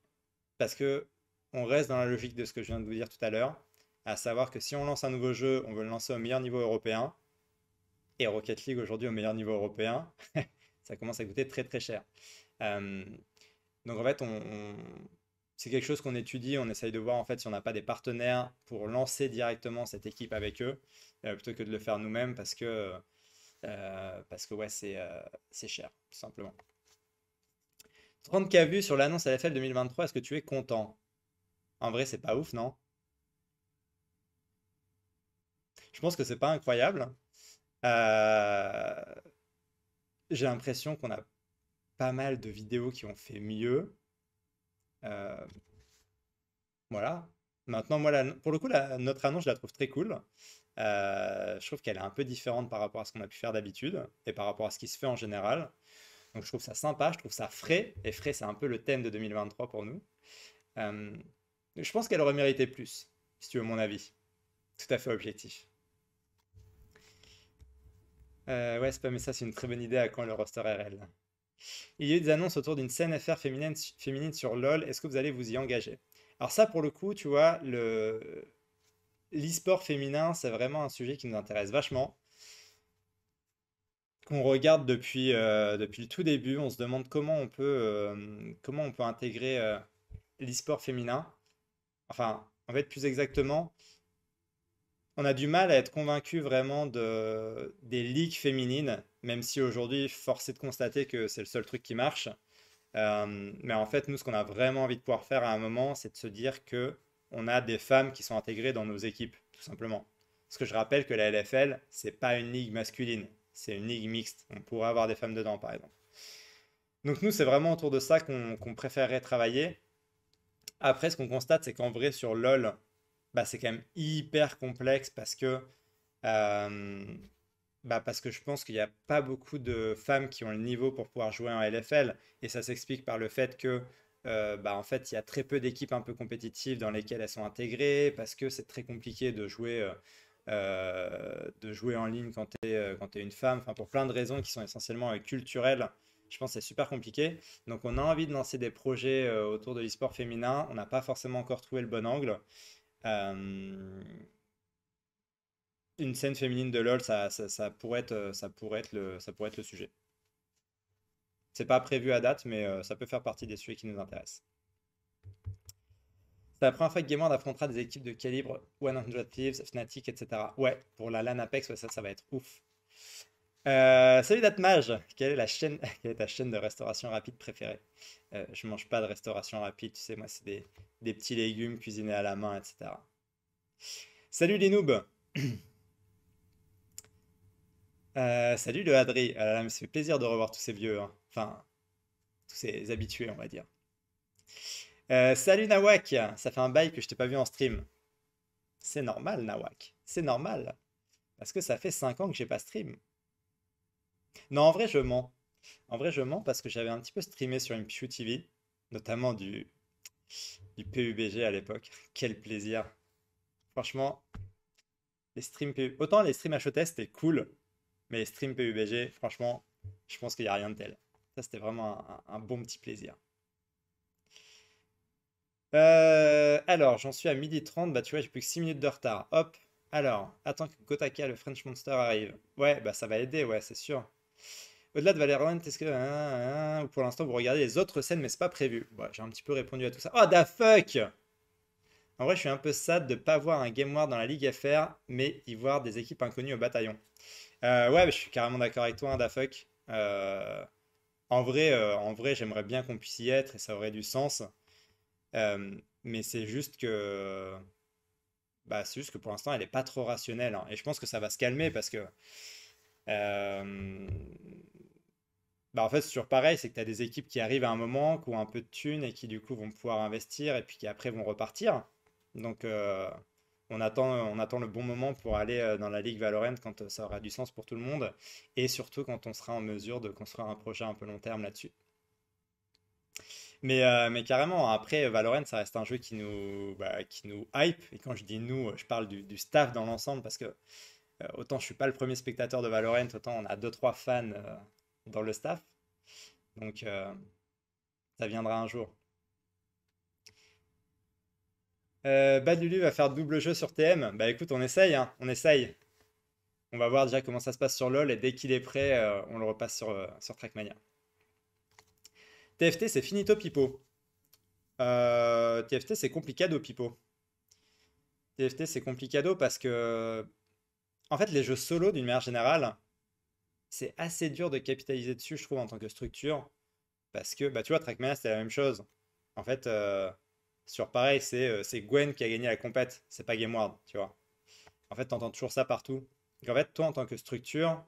Parce que on reste dans la logique de ce que je viens de vous dire tout à l'heure à savoir que si on lance un nouveau jeu, on veut le lancer au meilleur niveau européen. Et Rocket League aujourd'hui au meilleur niveau européen, (laughs) ça commence à coûter très très cher. Euh, donc en fait, c'est quelque chose qu'on étudie, on essaye de voir en fait si on n'a pas des partenaires pour lancer directement cette équipe avec eux, euh, plutôt que de le faire nous-mêmes parce que, euh, parce que ouais, c'est, c'est cher, tout simplement. 30K vu sur l'annonce à la FL 2023, est-ce que tu es content En vrai, c'est pas ouf, non Je pense que c'est pas incroyable. Euh, j'ai l'impression qu'on a pas mal de vidéos qui ont fait mieux. Euh, voilà. Maintenant, moi, pour le coup, notre annonce, je la trouve très cool. Euh, je trouve qu'elle est un peu différente par rapport à ce qu'on a pu faire d'habitude et par rapport à ce qui se fait en général. Donc, je trouve ça sympa, je trouve ça frais. Et frais, c'est un peu le thème de 2023 pour nous. je pense qu'elle aurait mérité plus, si tu veux mon avis. Tout à fait objectif. Euh, ouais, mais ça, c'est une très bonne idée à quand le roster RL. Il y a eu des annonces autour d'une scène FR féminine, féminine sur LoL. Est-ce que vous allez vous y engager Alors ça, pour le coup, tu vois, le le féminin, c'est vraiment un sujet qui nous intéresse vachement. Qu'on regarde depuis, euh, depuis le tout début, on se demande comment on peut, euh, comment on peut intégrer euh, le féminin. Enfin, en fait, plus exactement, on a du mal à être convaincu vraiment de, des ligues féminines, même si aujourd'hui, force est de constater que c'est le seul truc qui marche. Euh, mais en fait, nous, ce qu'on a vraiment envie de pouvoir faire à un moment, c'est de se dire que on a des femmes qui sont intégrées dans nos équipes, tout simplement. Parce que je rappelle que la LFL, c'est pas une ligue masculine, c'est une ligue mixte. On pourrait avoir des femmes dedans, par exemple. Donc nous, c'est vraiment autour de ça qu'on préférerait travailler. Après, ce qu'on constate, c'est qu'en vrai, sur LoL, bah, c'est quand même hyper complexe parce que, euh, bah, parce que je pense qu'il n'y a pas beaucoup de femmes qui ont le niveau pour pouvoir jouer en LFL. Et ça s'explique par le fait que euh, bah, en fait, il y a très peu d'équipes un peu compétitives dans lesquelles elles sont intégrées parce que c'est très compliqué de jouer, euh, en ligne quand tu es, une femme, enfin, pour plein de raisons qui sont essentiellement culturelles. Je pense que c'est super compliqué. Donc, on a envie de lancer des projets autour de l'esport féminin. On n'a pas forcément encore trouvé le bon angle. Euh, une scène féminine de LOL, ça, pourrait, être, euh, ça, pourrait, être le, ça pourrait être le sujet. C'est pas prévu à date, mais euh, ça peut faire partie des sujets qui nous intéressent. C'est la première fois que Game affrontera des équipes de calibre 100 Thieves, Fnatic, etc. Ouais, pour la LAN Apex, ça, ça va être ouf. Euh, salut Datmage, quelle est, la chaîne, (laughs) est ta chaîne de restauration rapide préférée Je euh, Je mange pas de restauration rapide, tu sais, moi c'est des, petits légumes cuisinés à la main, etc. Salut les (clears throat) euh, Salut le Hadri ah !» Ça fait plaisir de revoir tous ces vieux, hein. enfin, tous ces habitués on va dire. salut Nawak, ça fait un bail que je t'ai pas vu en stream. C'est normal Nawak, c'est normal, parce que ça fait 5 ans que j'ai pas stream. Non, en vrai, je mens. En vrai, je mens parce que j'avais un petit peu streamé sur une TV, notamment du, du PUBG à l'époque. Quel plaisir. Franchement, les streams PUBG. Autant les streams HOTS, e c'était cool, mais les streams PUBG, franchement, je pense qu'il n'y a rien de tel. Ça, c'était vraiment un, bon petit plaisir. Euh, alors, j'en suis à 12h30. Bah, tu vois, j'ai plus que 6 minutes de retard. Hop. Alors, attends que Kotaka, le French Monster, arrive. Ouais, bah, ça va aider, ouais, c'est sûr. Au-delà de Valorant, est-ce que hein, hein, hein, pour l'instant vous regardez les autres scènes, mais c'est pas prévu J'ai un petit peu répondu à tout ça. Oh, da fuck En vrai, je suis un peu sad de pas voir un game war dans la ligue FR, mais y voir des équipes inconnues au bataillon. Euh, ouais, je suis carrément d'accord avec toi, da fuck. Euh, en vrai, euh, en vrai, j'aimerais bien qu'on puisse y être et ça aurait du sens. Euh, mais c'est juste que, bah, c'est juste que pour l'instant, elle n'est pas trop rationnelle. Et je pense que ça va se calmer parce que euh, bah, en fait, sur pareil, c'est que tu as des équipes qui arrivent à un moment, qui ont un peu de thunes et qui du coup vont pouvoir investir et puis qui après vont repartir. Donc euh, on, attend, on attend le bon moment pour aller euh, dans la Ligue Valorant quand ça aura du sens pour tout le monde et surtout quand on sera en mesure de construire un projet un peu long terme là-dessus. Mais, mais, carrément, après, Valorant, ça reste un jeu qui nous, bah, qui nous hype. Et quand je dis nous, je parle du staff dans l'ensemble parce que euh, autant je suis pas le premier spectateur de Valorant, autant on a 2-3 fans euh, dans le staff. Donc euh, ça viendra un jour. Lulu va faire double jeu sur TM. Bah écoute, on essaye, hein. on essaye. On va voir déjà comment ça se passe sur LoL et dès qu'il est prêt, on le repasse sur, sur Trackmania. TFT, c'est finito pipo. TFT, c'est complicado pipo. TFT, c'est complicado parce que en fait, les jeux solo, d'une manière générale, c'est assez dur de capitaliser dessus, je trouve, en tant que structure. Parce que, bah, tu vois, Trackmania, c'est la même chose. En fait, euh, sur pareil, euh, c'est Gwen qui a gagné la compète, c'est pas World, tu vois. En fait, t'entends toujours ça partout. en fait, toi, en tant que structure,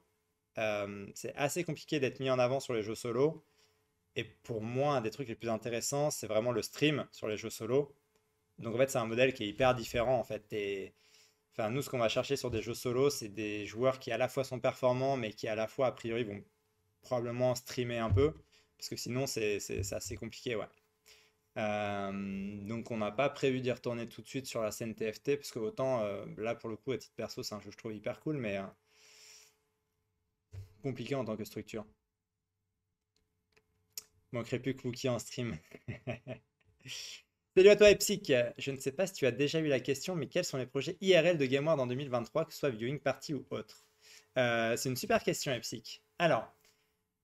euh, c'est assez compliqué d'être mis en avant sur les jeux solo. Et pour moi, un des trucs les plus intéressants, c'est vraiment le stream sur les jeux solo. Donc, en fait, c'est un modèle qui est hyper différent, en fait. Et Enfin, nous, ce qu'on va chercher sur des jeux solo, c'est des joueurs qui à la fois sont performants, mais qui à la fois, a priori, vont probablement streamer un peu. Parce que sinon, c'est assez compliqué, ouais. Euh, donc on n'a pas prévu d'y retourner tout de suite sur la scène TFT, parce que autant, euh, là pour le coup, à titre perso, c'est un jeu que je trouve hyper cool, mais euh, compliqué en tant que structure. Manquerait plus que Wookie en stream. (laughs) Salut à toi Epsic, je ne sais pas si tu as déjà eu la question, mais quels sont les projets IRL de GameWard en 2023, que ce soit Viewing Party ou autre euh, C'est une super question Epsic. Alors,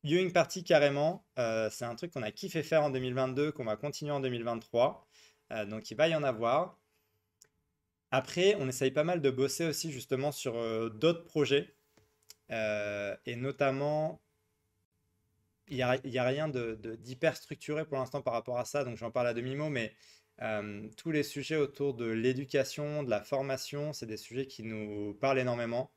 Viewing Party carrément, euh, c'est un truc qu'on a kiffé faire en 2022, qu'on va continuer en 2023, euh, donc il va y en avoir. Après, on essaye pas mal de bosser aussi justement sur d'autres projets, et notamment il n'y a, rien d'hyper de, structuré pour l'instant par rapport à ça, donc j'en parle à demi-mot, mais euh, tous les sujets autour de l'éducation, de la formation, c'est des sujets qui nous parlent énormément.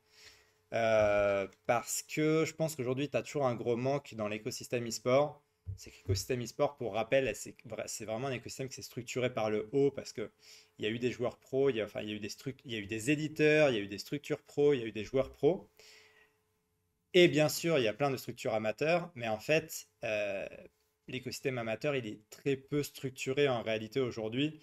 Euh, parce que je pense qu'aujourd'hui, tu as toujours un gros manque dans l'écosystème e-sport. C'est que l'écosystème e-sport, pour rappel, c'est vraiment un écosystème qui s'est structuré par le haut parce qu'il y a eu des joueurs pro, il y, a, eu des y a eu des éditeurs, il y a eu des structures pro, il y a eu des joueurs pro. Et bien sûr, il y a plein de structures amateurs, mais en fait, euh, l'écosystème amateur, il est très peu structuré en réalité aujourd'hui.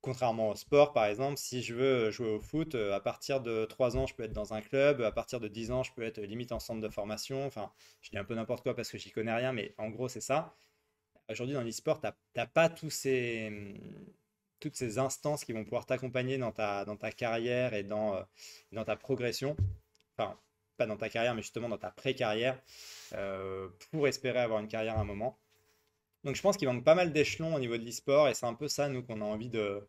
Contrairement au sport, par exemple, si je veux jouer au foot, euh, à partir de 3 ans, je peux être dans un club, à partir de 10 ans, je peux être limite en centre de formation. Enfin, je dis un peu n'importe quoi parce que j'y connais rien, mais en gros, c'est ça. Aujourd'hui, dans l'e-sport, tu n'as pas tous ces, hmm, toutes ces instances qui vont pouvoir t'accompagner dans ta, dans ta carrière et dans, euh, dans ta progression. Enfin, pas dans ta carrière, mais justement dans ta pré-carrière, euh, pour espérer avoir une carrière à un moment. Donc je pense qu'il manque pas mal d'échelons au niveau de l'e-sport, et c'est un peu ça, nous, qu'on a envie de...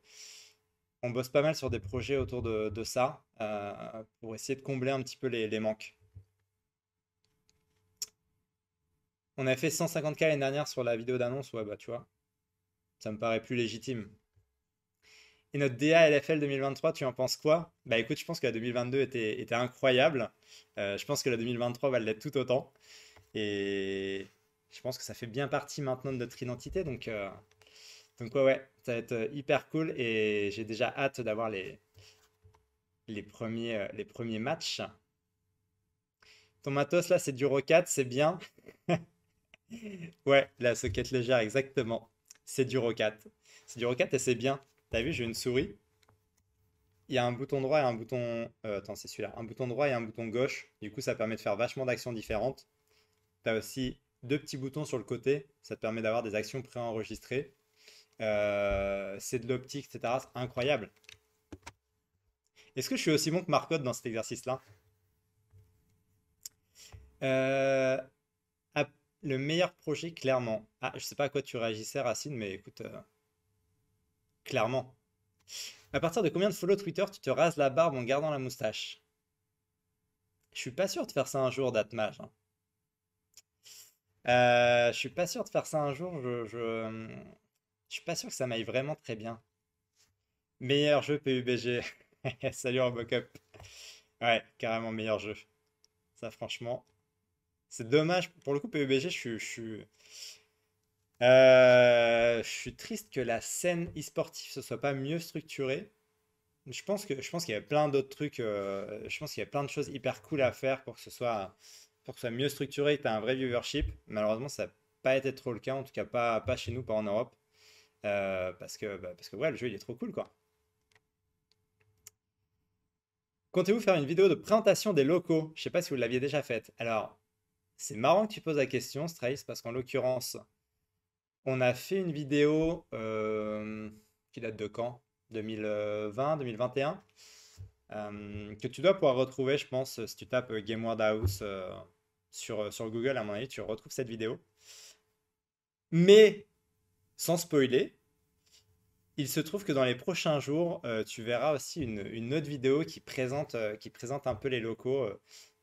On bosse pas mal sur des projets autour de, ça, euh, pour essayer de combler un petit peu les, les manques. On a fait 150K l'année dernière sur la vidéo d'annonce, ouais, bah tu vois, ça me paraît plus légitime. Et notre DA LFL 2023, tu en penses quoi Bah écoute, je pense que la 2022 était, était incroyable. Euh, je pense que la 2023 va l'être tout autant. Et je pense que ça fait bien partie maintenant de notre identité. Donc, euh, donc ouais, ouais, ça va être hyper cool. Et j'ai déjà hâte d'avoir les, les, premiers, euh, les premiers matchs. Ton matos là, c'est du RO4, c'est bien. (laughs) ouais, la socket légère, exactement. C'est du RO4. C'est du RO4 et c'est bien. T'as vu, j'ai une souris. Il y a un bouton droit et un bouton. Euh, attends, c'est celui-là. Un bouton droit et un bouton gauche. Du coup, ça permet de faire vachement d'actions différentes. T'as aussi deux petits boutons sur le côté. Ça te permet d'avoir des actions préenregistrées. enregistrées euh, c'est de l'optique, etc. C'est incroyable. Est-ce que je suis aussi bon que Marcotte dans cet exercice-là euh, Le meilleur projet, clairement. Ah, je sais pas à quoi tu réagissais, Racine, mais écoute. Clairement. À partir de combien de follow Twitter tu te rases la barbe en gardant la moustache Je suis pas sûr de faire ça un jour, Datmage. Hein. Euh, je suis pas sûr de faire ça un jour. Je, suis pas sûr que ça m'aille vraiment très bien. Meilleur jeu PUBG. (laughs) Salut Robocop. Ouais, carrément meilleur jeu. Ça, franchement, c'est dommage. Pour le coup, PUBG, je suis. Euh, je suis triste que la scène e-sportive ne soit pas mieux structurée. Je pense que je pense qu'il y a plein d'autres trucs. Euh, je pense qu'il y a plein de choses hyper cool à faire pour que ce soit pour que et soit mieux structuré. Tu as un vrai viewership. Malheureusement, ça n'a pas été trop le cas. En tout cas, pas pas chez nous, pas en Europe. Euh, parce que bah, parce que le jeu il est trop cool quoi. Comptez-vous faire une vidéo de présentation des locaux Je sais pas si vous l'aviez déjà faite. Alors, c'est marrant que tu poses la question, Strace, parce qu'en l'occurrence, on a fait une vidéo euh, qui date de quand 2020, 2021 euh, que tu dois pouvoir retrouver, je pense, si tu tapes euh, Game World House sur, sur Google, à mon avis, tu retrouves cette vidéo. Mais, sans spoiler, il se trouve que dans les prochains jours, tu verras aussi une, autre vidéo qui présente, qui présente un peu les locaux,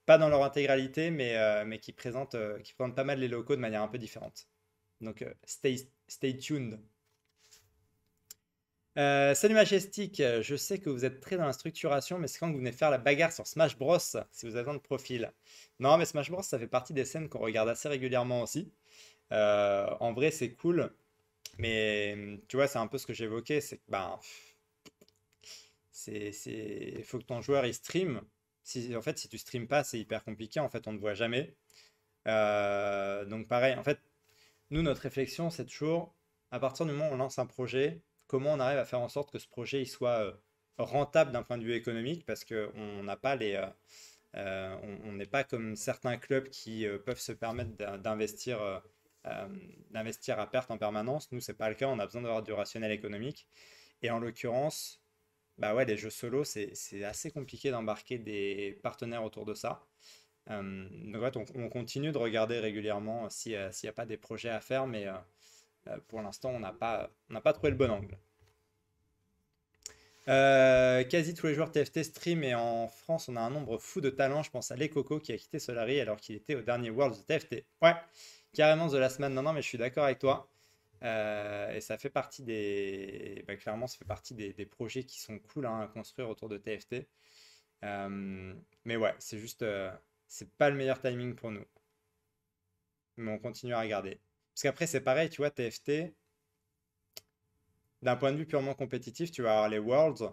pas dans leur intégralité, mais, mais qui, présente, qui présente pas mal les locaux de manière un peu différente. Donc, euh, stay, stay tuned. Euh, salut Majestic, je sais que vous êtes très dans la structuration, mais c'est quand que vous venez faire la bagarre sur Smash Bros, si vous avez un profil. Non, mais Smash Bros, ça fait partie des scènes qu'on regarde assez régulièrement aussi. Euh, en vrai, c'est cool, mais tu vois, c'est un peu ce que j'évoquais, c'est que ben, il faut que ton joueur il stream. Si, en fait, si tu stream pas, c'est hyper compliqué. En fait, on ne voit jamais. donc pareil, en fait, nous, notre réflexion, c'est toujours, à partir du moment où on lance un projet, comment on arrive à faire en sorte que ce projet soit euh, rentable d'un point de vue économique, parce qu'on n'a pas les... Euh, euh, on n'est pas comme certains clubs qui peuvent se permettre d'investir, d'investir à perte en permanence. Nous, c'est pas le cas. On a besoin d'avoir du rationnel économique. Et en l'occurrence, bah ouais, les jeux solo, c'est assez compliqué d'embarquer des partenaires autour de ça. Euh, donc on, on, continue de regarder régulièrement euh, euh, s'il n'y a pas des projets à faire, mais pour l'instant, on n'a pas, pas trouvé le bon angle. quasi tous les joueurs TFT stream et en France on a un nombre fou de talents. Je pense à Coco qui a quitté Solary alors qu'il était au dernier World de TFT. Ouais, carrément de la semaine Non, non, mais je suis d'accord avec toi. et ça fait partie des. Bah, clairement, ça fait partie des, projets qui sont cool hein, à construire autour de TFT. mais ouais, c'est juste c'est pas le meilleur timing pour nous. Mais on continue à regarder. Parce qu'après, c'est pareil, tu vois, TFT, d'un point de vue purement compétitif, tu vas avoir les Worlds,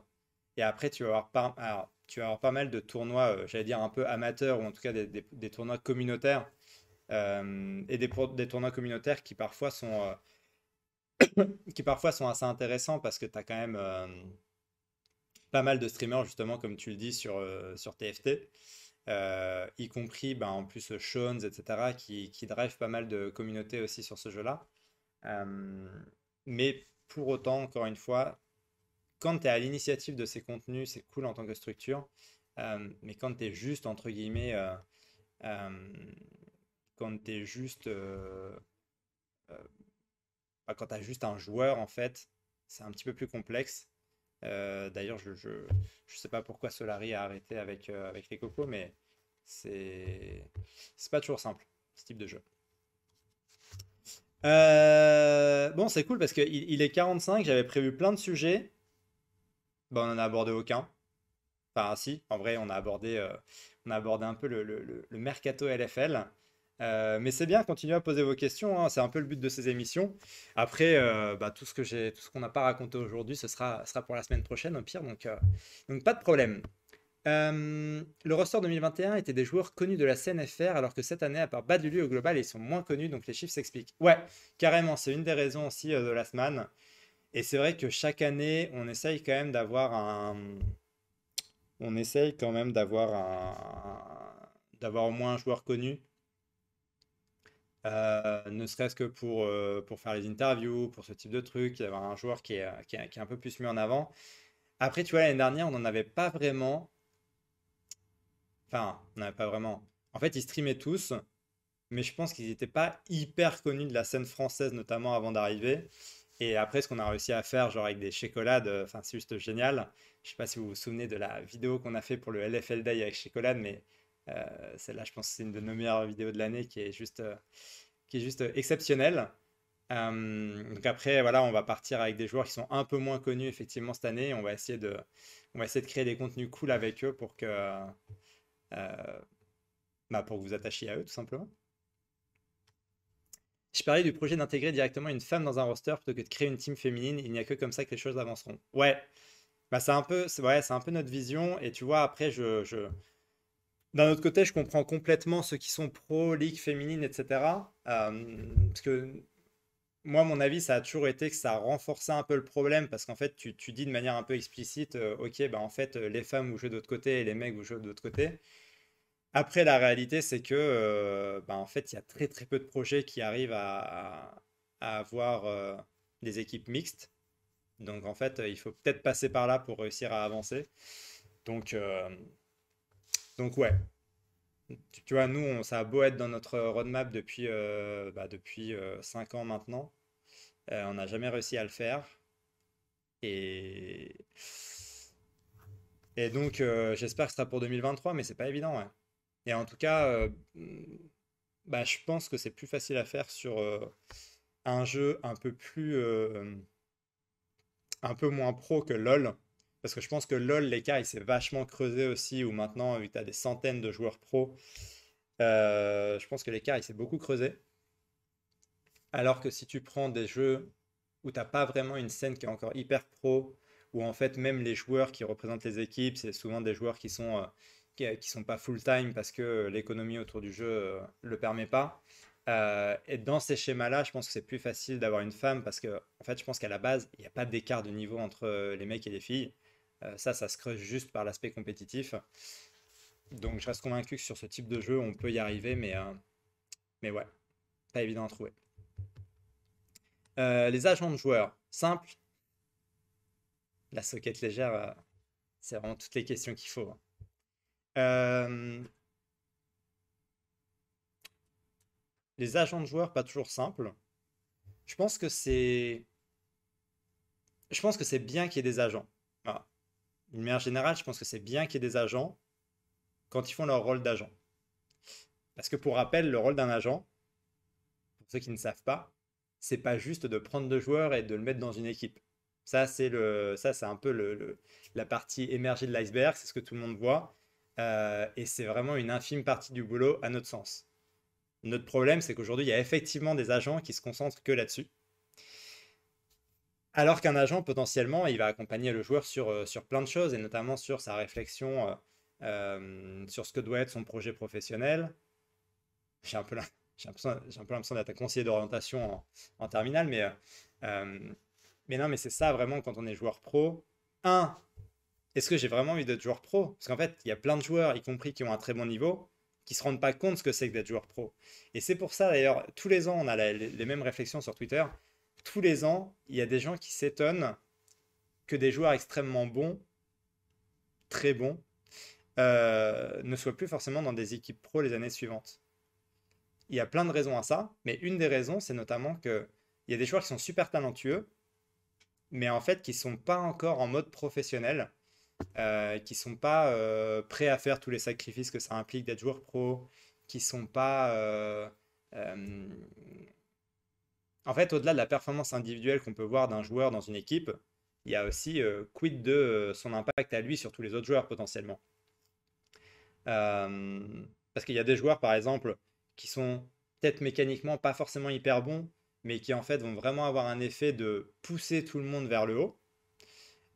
et après, tu vas avoir pas, tu vas pas mal de tournois, euh, j'allais dire un peu amateurs, ou en tout cas des, tournois communautaires, euh, et des, des, tournois communautaires qui parfois sont, euh, (coughs) qui parfois sont assez intéressants parce que tu as quand même pas mal de streamers, justement, comme tu le dis, sur, sur TFT. Euh, y compris ben, en plus Shones, etc., qui, qui drive pas mal de communautés aussi sur ce jeu-là. Euh, mais pour autant, encore une fois, quand tu es à l'initiative de ces contenus, c'est cool en tant que structure, euh, mais quand tu es juste, entre guillemets, quand tu es juste... Bah, quand tu as juste un joueur, en fait, c'est un petit peu plus complexe. Euh, d'ailleurs, je ne sais pas pourquoi Solari a arrêté avec, euh, avec les cocos, mais c'est pas toujours simple, ce type de jeu. Euh, bon, c'est cool parce qu'il il est 45, j'avais prévu plein de sujets. Bon, bah, on n'en a abordé aucun. Enfin, si, en vrai, on a abordé, on abordé un peu le mercato LFL. Euh, mais c'est bien, continuez à poser vos questions, hein. c'est un peu le but de ces émissions. Après, euh, bah, tout ce que j'ai, tout ce qu'on n'a pas raconté aujourd'hui, ce sera, sera pour la semaine prochaine au pire, donc, euh, donc pas de problème. le roster 2021 était des joueurs connus de la CNFR, alors que cette année, à part Badulu au global, ils sont moins connus, donc les chiffres s'expliquent. Ouais, carrément, c'est une des raisons aussi de la semaine. Et c'est vrai que chaque année, on essaye quand même d'avoir un, on essaye quand même d'avoir un, d'avoir au moins un joueur connu euh, ne serait-ce que pour, euh, pour faire les interviews, pour ce type de truc, d'avoir un joueur euh, qui est, un peu plus mis en avant. Après, tu vois, l'année dernière, on n'en avait pas vraiment. Enfin, on n'avait pas vraiment. En fait, ils streamaient tous, mais je pense qu'ils n'étaient pas hyper connus de la scène française, notamment avant d'arriver. Et après, ce qu'on a réussi à faire, genre avec des chocolades, enfin, c'est juste génial. Je sais pas si vous vous souvenez de la vidéo qu'on a fait pour le LFL Day avec chocolade, mais euh, celle-là, je pense c'est une de nos meilleures vidéos de l'année qui est juste, euh, qui est juste euh, exceptionnelle. donc après, voilà, on va partir avec des joueurs qui sont un peu moins connus effectivement cette année. On va essayer de, on va essayer de créer des contenus cool avec eux pour que, euh, bah pour que vous attachiez à eux tout simplement. Je parlais du projet d'intégrer directement une femme dans un roster plutôt que de créer une team féminine. Il n'y a que comme ça que les choses avanceront. Ouais, bah c'est un peu, ouais, c'est un peu notre vision. Et tu vois, après, je, je d'un autre côté, je comprends complètement ceux qui sont pro, ligue féminine, etc. Euh, parce que moi, mon avis, ça a toujours été que ça renforçait un peu le problème parce qu'en fait, tu, dis de manière un peu explicite, euh, ok, bah, en fait, les femmes vous jouez de côté et les mecs vous jouez de l'autre côté. Après, la réalité, c'est que, euh, bah, en fait, il y a très très peu de projets qui arrivent à, avoir des équipes mixtes. Donc, en fait, il faut peut-être passer par là pour réussir à avancer. Donc, donc ouais, tu, vois, nous, ça a beau être dans notre roadmap depuis, 5 euh, bah, euh, ans maintenant, euh, on n'a jamais réussi à le faire. Et, et donc, j'espère que ce sera pour 2023, mais c'est pas évident. Et en tout cas, bah, je pense que c'est plus facile à faire sur un jeu un peu plus. un peu moins pro que LOL. Parce que je pense que LoL, l'écart, il s'est vachement creusé aussi, où maintenant, vu tu as des centaines de joueurs pros, euh, je pense que l'écart, il s'est beaucoup creusé. Alors que si tu prends des jeux où tu n'as pas vraiment une scène qui est encore hyper pro, où en fait même les joueurs qui représentent les équipes, c'est souvent des joueurs qui sont euh, euh, sont pas full time parce que l'économie autour du jeu ne le permet pas. et dans ces schémas-là, je pense que c'est plus facile d'avoir une femme parce que en fait, je pense qu'à la base, il n'y a pas d'écart de niveau entre les mecs et les filles. Euh, ça, ça se creuse juste par l'aspect compétitif. Donc je reste convaincu que sur ce type de jeu, on peut y arriver, mais, euh, mais ouais, pas évident à trouver. Euh, les agents de joueurs, simple. La socket légère, c'est vraiment toutes les questions qu'il faut. Hein. Les agents de joueurs, pas toujours simples. Je pense que c'est. Je pense que c'est bien qu'il y ait des agents d'une manière générale, je pense que c'est bien qu'il y ait des agents quand ils font leur rôle d'agent. Parce que pour rappel, le rôle d'un agent, pour ceux qui ne savent pas, c'est pas juste de prendre deux joueurs et de le mettre dans une équipe. Ça, c'est le, ça, c'est un peu le, la partie émergée de l'iceberg, c'est ce que tout le monde voit. Euh, et c'est vraiment une infime partie du boulot à notre sens. Notre problème, c'est qu'aujourd'hui, il y a effectivement des agents qui se concentrent que là-dessus. Alors qu'un agent, potentiellement, il va accompagner le joueur sur, euh, sur plein de choses, et notamment sur sa réflexion euh, euh, sur ce que doit être son projet professionnel. J'ai un peu l'impression d'être un conseiller d'orientation en, en, terminale, mais, mais non, mais c'est ça vraiment quand on est joueur pro. Un, est-ce que j'ai vraiment envie d'être joueur pro Parce qu'en fait, il y a plein de joueurs, y compris qui ont un très bon niveau, qui se rendent pas compte ce que c'est que d'être joueur pro. Et c'est pour ça d'ailleurs, tous les ans, on a les mêmes réflexions sur Twitter tous les ans, il y a des gens qui s'étonnent que des joueurs extrêmement bons, très bons, euh, ne soient plus forcément dans des équipes pro les années suivantes. Il y a plein de raisons à ça, mais une des raisons, c'est notamment que il y a des joueurs qui sont super talentueux, mais en fait qui sont pas encore en mode professionnel, qui euh, qui sont pas euh, prêts à faire tous les sacrifices que ça implique d'être joueur pro, qui sont pas en fait, au-delà de la performance individuelle qu'on peut voir d'un joueur dans une équipe, il y a aussi euh, quid de euh, son impact à lui sur tous les autres joueurs potentiellement. Euh, parce qu'il y a des joueurs, par exemple, qui sont peut-être mécaniquement pas forcément hyper bons, mais qui en fait vont vraiment avoir un effet de pousser tout le monde vers le haut.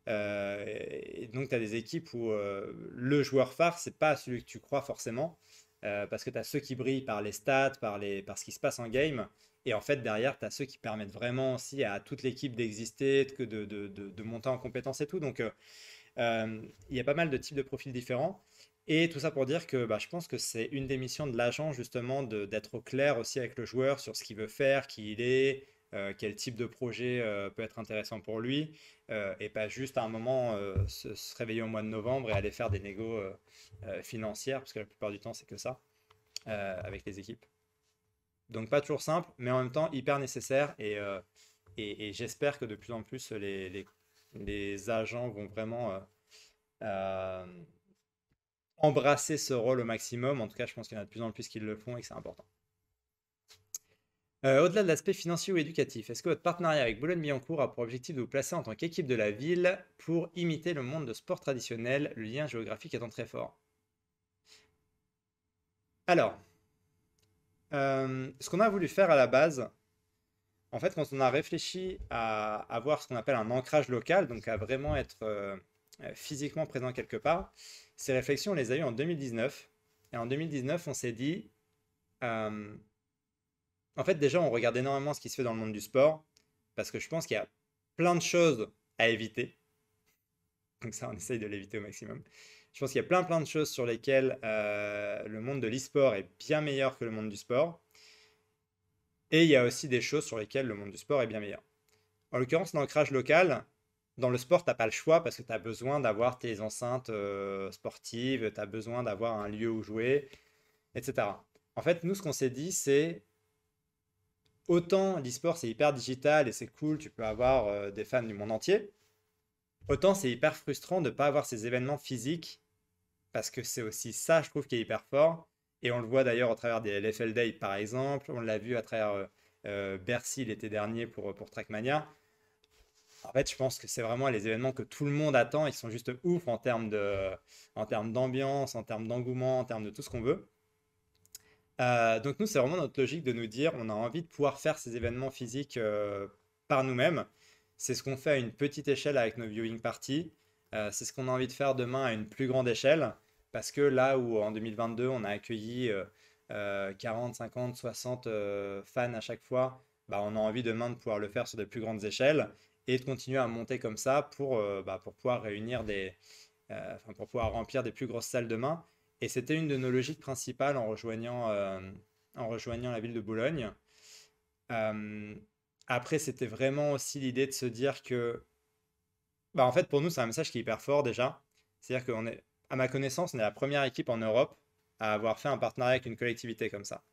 et donc, tu as des équipes où le joueur phare, c'est pas celui que tu crois forcément, parce que tu as ceux qui brillent par les stats, par, les, par ce qui se passe en game, et en fait, derrière, tu as ceux qui permettent vraiment aussi à toute l'équipe d'exister, de, monter en compétences et tout. Donc, euh, euh, il y a pas mal de types de profils différents. Et tout ça pour dire que bah, je pense que c'est une des missions de l'agent, justement, d'être au clair aussi avec le joueur sur ce qu'il veut faire, qui il est, euh, quel type de projet peut être intéressant pour lui, et pas juste à un moment se, réveiller au mois de novembre et aller faire des négos financières, parce que la plupart du temps c'est que ça, avec les équipes. Donc pas toujours simple, mais en même temps hyper nécessaire. Et, euh, j'espère que de plus en plus les, agents vont vraiment euh, euh, embrasser ce rôle au maximum. En tout cas, je pense qu'il y en a de plus en plus qui le font et que c'est important. Au-delà de l'aspect financier ou éducatif, est-ce que votre partenariat avec Boulogne-Billancourt a pour objectif de vous placer en tant qu'équipe de la ville pour imiter le monde de sport traditionnel, le lien géographique étant très fort Alors, euh, ce qu'on a voulu faire à la base, en fait, quand on a réfléchi à avoir ce qu'on appelle un ancrage local, donc à vraiment être euh, physiquement présent quelque part, ces réflexions, on les a eues en 2019. Et en 2019, on s'est dit, euh, en fait, déjà, on regarde énormément ce qui se fait dans le monde du sport, parce que je pense qu'il y a plein de choses à éviter. Donc ça, on essaye de l'éviter au maximum. Je pense qu'il y a plein plein de choses sur lesquelles euh, le monde de l'e-sport est bien meilleur que le monde du sport. Et il y a aussi des choses sur lesquelles le monde du sport est bien meilleur. En l'occurrence, dans le crash local, dans le sport, tu n'as pas le choix parce que tu as besoin d'avoir tes enceintes euh, sportives, tu as besoin d'avoir un lieu où jouer, etc. En fait, nous, ce qu'on s'est dit, c'est autant l'e-sport, c'est hyper digital et c'est cool, tu peux avoir euh, des fans du monde entier, autant c'est hyper frustrant de ne pas avoir ces événements physiques parce que c'est aussi ça, je trouve, qui est hyper fort. Et on le voit d'ailleurs au travers des LFL Day, par exemple. On l'a vu à travers euh, euh, Bercy l'été dernier pour, pour Trackmania. En fait, je pense que c'est vraiment les événements que tout le monde attend. Ils sont juste ouf en termes de, en termes d'ambiance, en termes d'engouement, en termes de tout ce qu'on veut. Euh, donc nous, c'est vraiment notre logique de nous dire, on a envie de pouvoir faire ces événements physiques par nous-mêmes. C'est ce qu'on fait à une petite échelle avec nos viewing parties. c'est ce qu'on a envie de faire demain à une plus grande échelle. Parce que là où en 2022, on a accueilli 40, 50, 60 fans à chaque fois, bah, on a envie demain de pouvoir le faire sur des plus grandes échelles et de continuer à monter comme ça pour, euh, bah, pour pouvoir réunir des, euh, pour pouvoir remplir des plus grosses salles demain. Et c'était une de nos logiques principales en rejoignant, euh, en rejoignant la ville de Boulogne. Après, c'était vraiment aussi l'idée de se dire que, bah, en fait, pour nous, c'est un message qui est hyper fort déjà. C'est-à-dire qu'on est, à ma connaissance, on est la première équipe en Europe à avoir fait un partenariat avec une collectivité comme ça.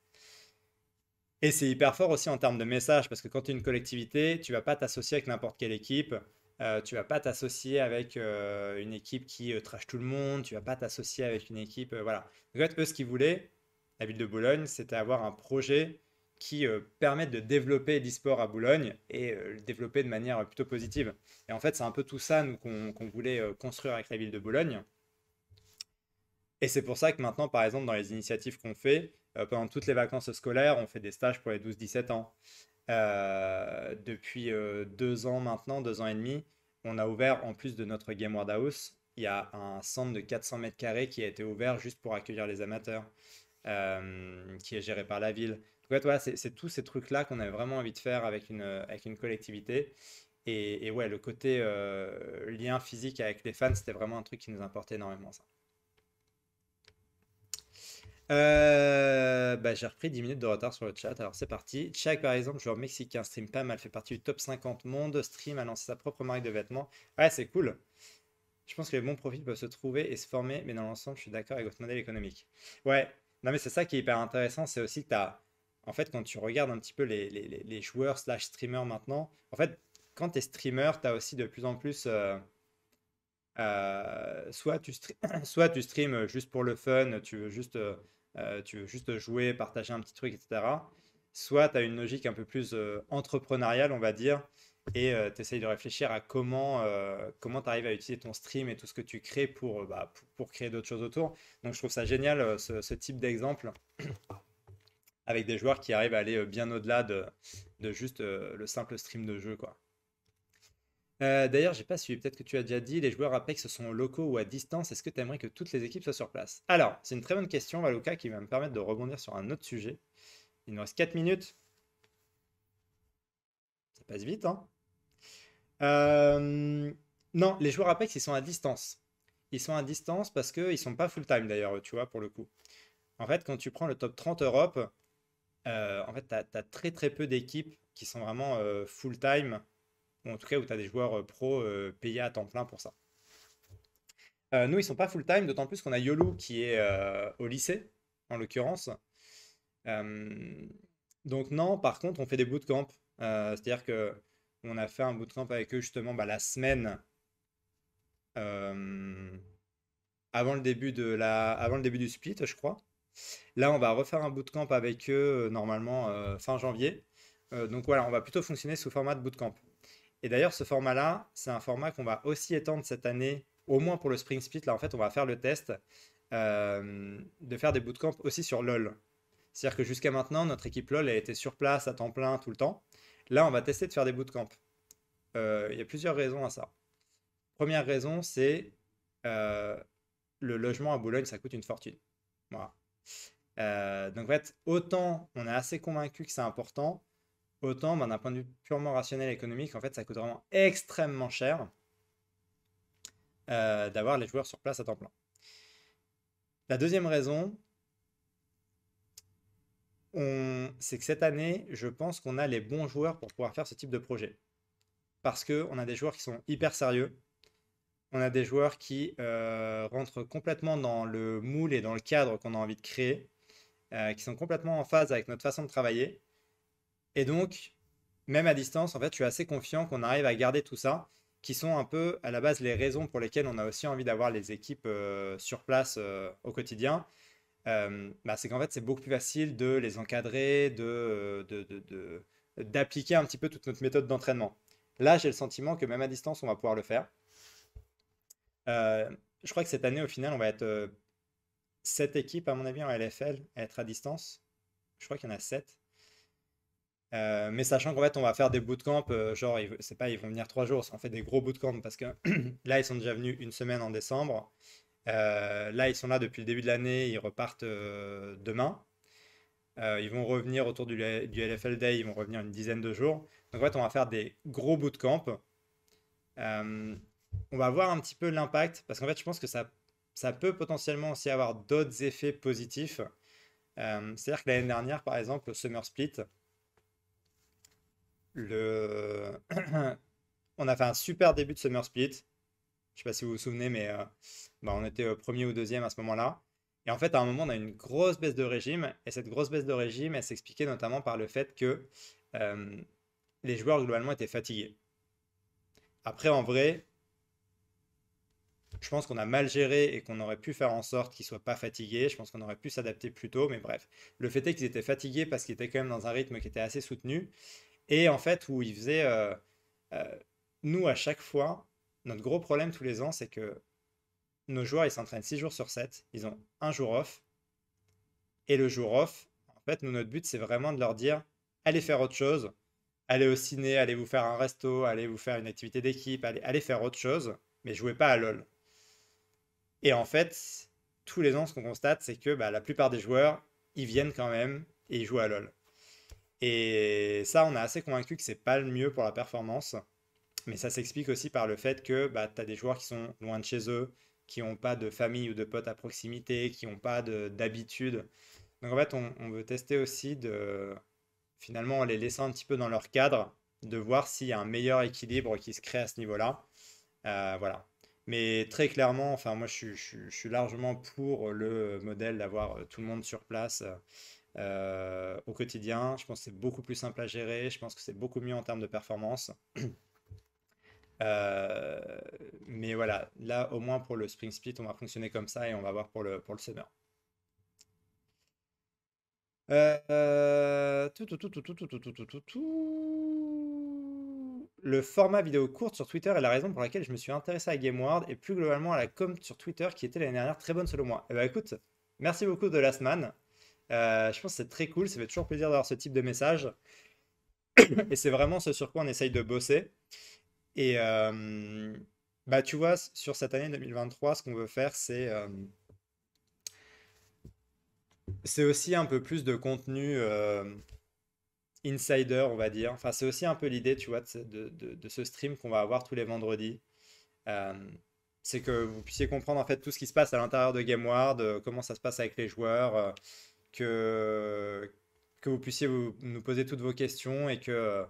Et c'est hyper fort aussi en termes de message, parce que quand tu es une collectivité, tu vas pas t'associer avec n'importe quelle équipe, euh, tu vas pas t'associer avec euh, une équipe qui trache euh, trash tout le monde, tu vas pas t'associer avec une équipe, voilà. en fait, eux, ce qu'ils voulaient, la ville de Boulogne, c'était avoir un projet qui permette de développer l'e-sport à Boulogne et le développer de manière plutôt positive. Et en fait, c'est un peu tout ça, nous, qu'on voulait construire avec la ville de Boulogne. Et c'est pour ça que maintenant, par exemple, dans les initiatives qu'on fait, euh, pendant toutes les vacances scolaires, on fait des stages pour les 12-17 ans. Euh, depuis euh, deux ans maintenant, deux ans et demi, on a ouvert, en plus de notre Game World House, il y a un centre de 400 mètres carrés qui a été ouvert juste pour accueillir les amateurs, qui est géré par la ville. En c'est tous ces trucs-là qu'on avait vraiment envie de faire avec une, avec une collectivité. Et, et ouais, le côté lien physique avec les fans, c'était vraiment un truc qui nous importait énormément. Ça. Euh, bah, j'ai repris 10 minutes de retard sur le chat, alors c'est parti. Jack, par exemple, joueur mexicain, stream pas mal, fait partie du top 50 monde, stream, a lancé sa propre marque de vêtements. Ouais, c'est cool. Je pense que les bons profils peuvent se trouver et se former, mais dans l'ensemble, je suis d'accord avec votre modèle économique. Ouais, non, mais c'est ça qui est hyper intéressant, c'est aussi que tu as. En fait, quand tu regardes un petit peu les, les, joueurs slash streamers maintenant, en fait, quand tu es streamer, tu as aussi de plus en plus. Euh, euh, soit, tu (clears throat) soit tu stream juste pour le fun, tu veux juste euh, tu veux juste jouer, partager un petit truc, etc. Soit tu as une logique un peu plus euh, entrepreneuriale, on va dire, et euh, tu essayes de réfléchir à comment comment tu arrives à utiliser ton stream et tout ce que tu crées pour, bah, créer d'autres choses autour. Donc je trouve ça génial, ce, type d'exemple. avec des joueurs qui arrivent à aller bien au-delà de, de juste le simple stream de jeu. quoi. Euh, d'ailleurs, je j'ai pas suivi. Peut-être que tu as déjà dit, les joueurs Apex sont locaux ou à distance. Est-ce que tu aimerais que toutes les équipes soient sur place Alors, c'est une très bonne question, Valoka, qui va me permettre de rebondir sur un autre sujet. Il nous reste 4 minutes. Ça passe vite, hein euh, Non, les joueurs Apex, ils sont à distance. Ils sont à distance parce qu'ils sont pas full-time, d'ailleurs, tu vois, pour le coup. En fait, quand tu prends le top 30 Europe, euh, en fait, tu as, très très peu d'équipes qui sont vraiment full-time en tout cas où tu as des joueurs euh, pro euh, payés à temps plein pour ça. Euh, nous, ils sont pas full-time, d'autant plus qu'on a Yolo qui est au lycée, en l'occurrence. donc non, par contre, on fait des bootcamps. C'est-à-dire que on a fait un bootcamp avec eux justement bah, la semaine avant, le début du split, je crois. Là, on va refaire un bootcamp avec eux normalement fin janvier. donc voilà, on va plutôt fonctionner sous format de bootcamp. Et d'ailleurs, ce format-là, c'est un format qu'on va aussi étendre cette année, au moins pour le Spring Split. Là, en fait, on va faire le test euh, de faire des bootcamps aussi sur LOL. C'est-à-dire que jusqu'à maintenant, notre équipe LOL a été sur place, à temps plein, tout le temps. Là, on va tester de faire des bootcamps. Euh, il y a plusieurs raisons à ça. Première raison, c'est euh, le logement à Boulogne, ça coûte une fortune. donc en fait, autant on est assez convaincu que c'est important, Autant, ben, d'un point de vue purement rationnel et économique, en fait, ça coûte vraiment extrêmement cher euh, d'avoir les joueurs sur place à temps plein. La deuxième raison, c'est que cette année, je pense qu'on a les bons joueurs pour pouvoir faire ce type de projet. Parce qu'on a des joueurs qui sont hyper sérieux, on a des joueurs qui euh, rentrent complètement dans le moule et dans le cadre qu'on a envie de créer, euh, qui sont complètement en phase avec notre façon de travailler, et donc, même à distance, en fait, je suis assez confiant qu'on arrive à garder tout ça, qui sont un peu à la base les raisons pour lesquelles on a aussi envie d'avoir les équipes euh, sur place euh, au quotidien. Euh, bah, c'est qu'en fait, c'est beaucoup plus facile de les encadrer, de, d'appliquer un petit peu toute notre méthode d'entraînement. Là, j'ai le sentiment que même à distance, on va pouvoir le faire. je crois que cette année, au final, on va être sept équipes, à mon avis, en LFL, à être à distance. Je crois qu'il y en a sept. Euh, mais sachant qu'en fait, on va faire des bootcamps, euh, genre, c'est pas, ils vont venir trois jours, en fait des gros bootcamps parce que (clears throat) là, ils sont déjà venus une semaine en décembre. Euh, là, ils sont là depuis le début de l'année, ils repartent euh, demain. ils vont revenir autour du, du, LFL Day, ils vont revenir une dizaine de jours. Donc en fait, on va faire des gros bootcamps. on va voir un petit peu l'impact parce qu'en fait, je pense que ça, ça peut potentiellement aussi avoir d'autres effets positifs. C'est-à-dire que l'année dernière, par exemple, le Summer Split, (clears throat) on a fait un super début de Summer Split. Je sais pas si vous vous souvenez, mais euh, bah, on était euh, premier ou deuxième à ce moment-là. Et en fait, à un moment, on a une grosse baisse de régime. Et cette grosse baisse de régime, elle s'expliquait notamment par le fait que euh, les joueurs globalement étaient fatigués. Après, en vrai, je pense qu'on a mal géré et qu'on aurait pu faire en sorte qu'ils soient pas fatigués. Je pense qu'on aurait pu s'adapter plus tôt, mais bref. Le fait est qu'ils étaient fatigués parce qu'ils étaient quand même dans un rythme qui était assez soutenu. Et en fait, où il faisait. Euh, euh, nous, à chaque fois, notre gros problème tous les ans, c'est que nos joueurs, ils s'entraînent 6 jours sur 7. Ils ont un jour off. Et le jour off, en fait, nous, notre but, c'est vraiment de leur dire allez faire autre chose. Allez au ciné, allez vous faire un resto, allez vous faire une activité d'équipe, allez, allez faire autre chose, mais jouez pas à LoL. Et en fait, tous les ans, ce qu'on constate, c'est que bah, la plupart des joueurs, ils viennent quand même et ils jouent à LoL. Et ça, on est assez convaincu que c'est pas le mieux pour la performance. Mais ça s'explique aussi par le fait que bah, tu as des joueurs qui sont loin de chez eux, qui n'ont pas de famille ou de potes à proximité, qui n'ont pas d'habitude. Donc en fait, on, veut tester aussi de finalement les laisser un petit peu dans leur cadre, de voir s'il y a un meilleur équilibre qui se crée à ce niveau-là. Euh, voilà. Mais très clairement, enfin moi je suis largement pour le modèle d'avoir euh, tout le monde sur place. Euh, euh, au quotidien. Je pense que c'est beaucoup plus simple à gérer. Je pense que c'est beaucoup mieux en termes de performance. (clears throat) Euh, mais voilà, là au moins pour le Spring Split, on va fonctionner comme ça et on va voir pour le, pour le Summer. le format vidéo courte sur Twitter est la raison pour laquelle je me suis intéressé à GameWard et plus globalement à la com sur Twitter qui était l'année dernière très bonne selon moi. Et eh bah ben, écoute, merci beaucoup de lastman. Euh, je pense que c'est très cool, ça fait toujours plaisir d'avoir ce type de message. et c'est vraiment ce sur quoi on essaye de bosser. Et euh, bah, tu vois, sur cette année 2023, ce qu'on veut faire, c'est euh, c'est aussi un peu plus de contenu insider, on va dire. Enfin, c'est aussi un peu l'idée, tu vois, de, ce stream qu'on va avoir tous les vendredis c'est que vous puissiez comprendre en fait tout ce qui se passe à l'intérieur de GameWard, comment ça se passe avec les joueurs, que, que vous puissiez nous poser toutes vos questions et que,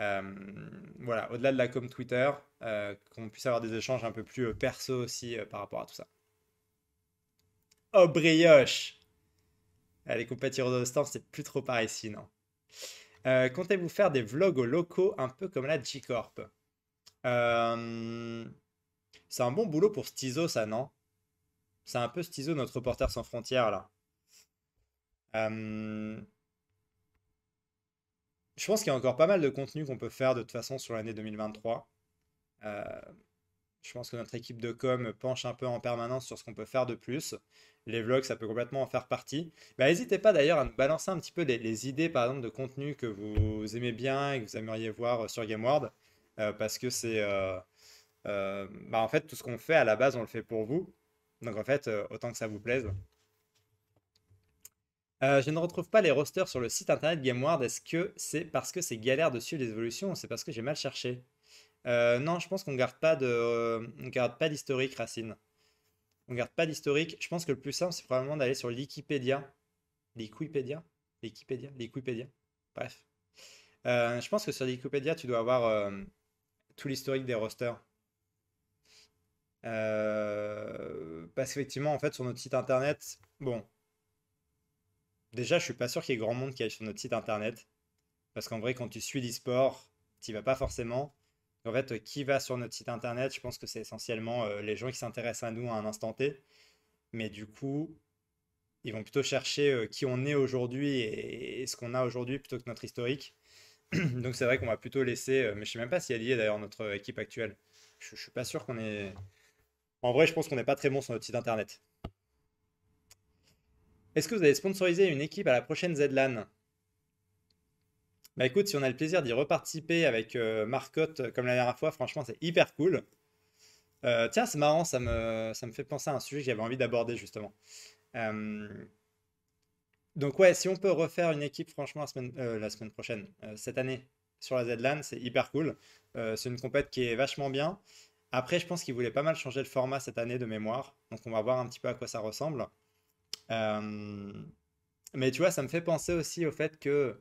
euh, voilà, au-delà de la com Twitter, euh, qu'on puisse avoir des échanges un peu plus euh, perso aussi par rapport à tout ça. Oh, brioche Allez, ah, est de c'est plus trop par ici, non Comptez-vous faire des vlogs aux locaux, un peu comme la G-Corp C'est un bon boulot pour Stizo, ça, non C'est un peu Stizo, notre reporter sans frontières, là. Euh, je pense qu'il y a encore pas mal de contenu qu'on peut faire de toute façon sur l'année 2023. Euh, je pense que notre équipe de com penche un peu en permanence sur ce qu'on peut faire de plus. Les vlogs, ça peut complètement en faire partie. Bah, N'hésitez pas d'ailleurs à nous balancer un petit peu les, idées, par exemple, de contenu que vous aimez bien et que vous aimeriez voir euh, sur GameWard. parce que c'est... bah en fait, tout ce qu'on fait à la base, on le fait pour vous. Donc en fait, autant que ça vous plaise, euh, je ne retrouve pas les rosters sur le site internet GameWard. Est-ce que c'est parce que c'est galère de suivre les évolutions ou c'est parce que j'ai mal cherché euh, Non, je pense qu'on garde pas de, garde pas d'historique Racine. On garde pas d'historique. Je pense que le plus simple c'est probablement d'aller sur Wikipédia, Wikipédia, Wikipédia, l'Wikipedia. Bref, euh, je pense que sur Wikipédia tu dois avoir tout l'historique des rosters. parce qu'effectivement, en fait, sur notre site internet, bon, Déjà, je suis pas sûr qu'il y ait grand monde qui aille sur notre site internet. Parce qu'en vrai, quand tu suis l'e-sport, tu vas pas forcément. En fait, qui va sur notre site internet, je pense que c'est essentiellement euh, les gens qui s'intéressent à nous à un instant T. Mais du coup, ils vont plutôt chercher euh, qui on est aujourd'hui et, ce qu'on a aujourd'hui plutôt que notre historique. (clears throat) Donc c'est vrai qu'on va plutôt laisser, euh, mais je sais même pas si elle y est d'ailleurs notre équipe actuelle. Je, je suis pas sûr qu'on est. En vrai, je pense qu'on n'est pas très bon sur notre site internet. Est-ce que vous allez sponsoriser une équipe à la prochaine ZLAN Bah écoute, si on a le plaisir d'y reparticiper avec euh, Marcotte euh, comme la dernière fois, franchement, c'est hyper cool. Euh, tiens, c'est marrant, ça me, ça me fait penser à un sujet que j'avais envie d'aborder justement. donc ouais, si on peut refaire une équipe, franchement, la semaine, la semaine prochaine, cette année, sur la ZLAN, c'est hyper cool. c'est une compète qui est vachement bien. Après, je pense qu'ils voulaient pas mal changer le format cette année de mémoire, donc on va voir un petit peu à quoi ça ressemble. Euh, mais tu vois, ça me fait penser aussi au fait que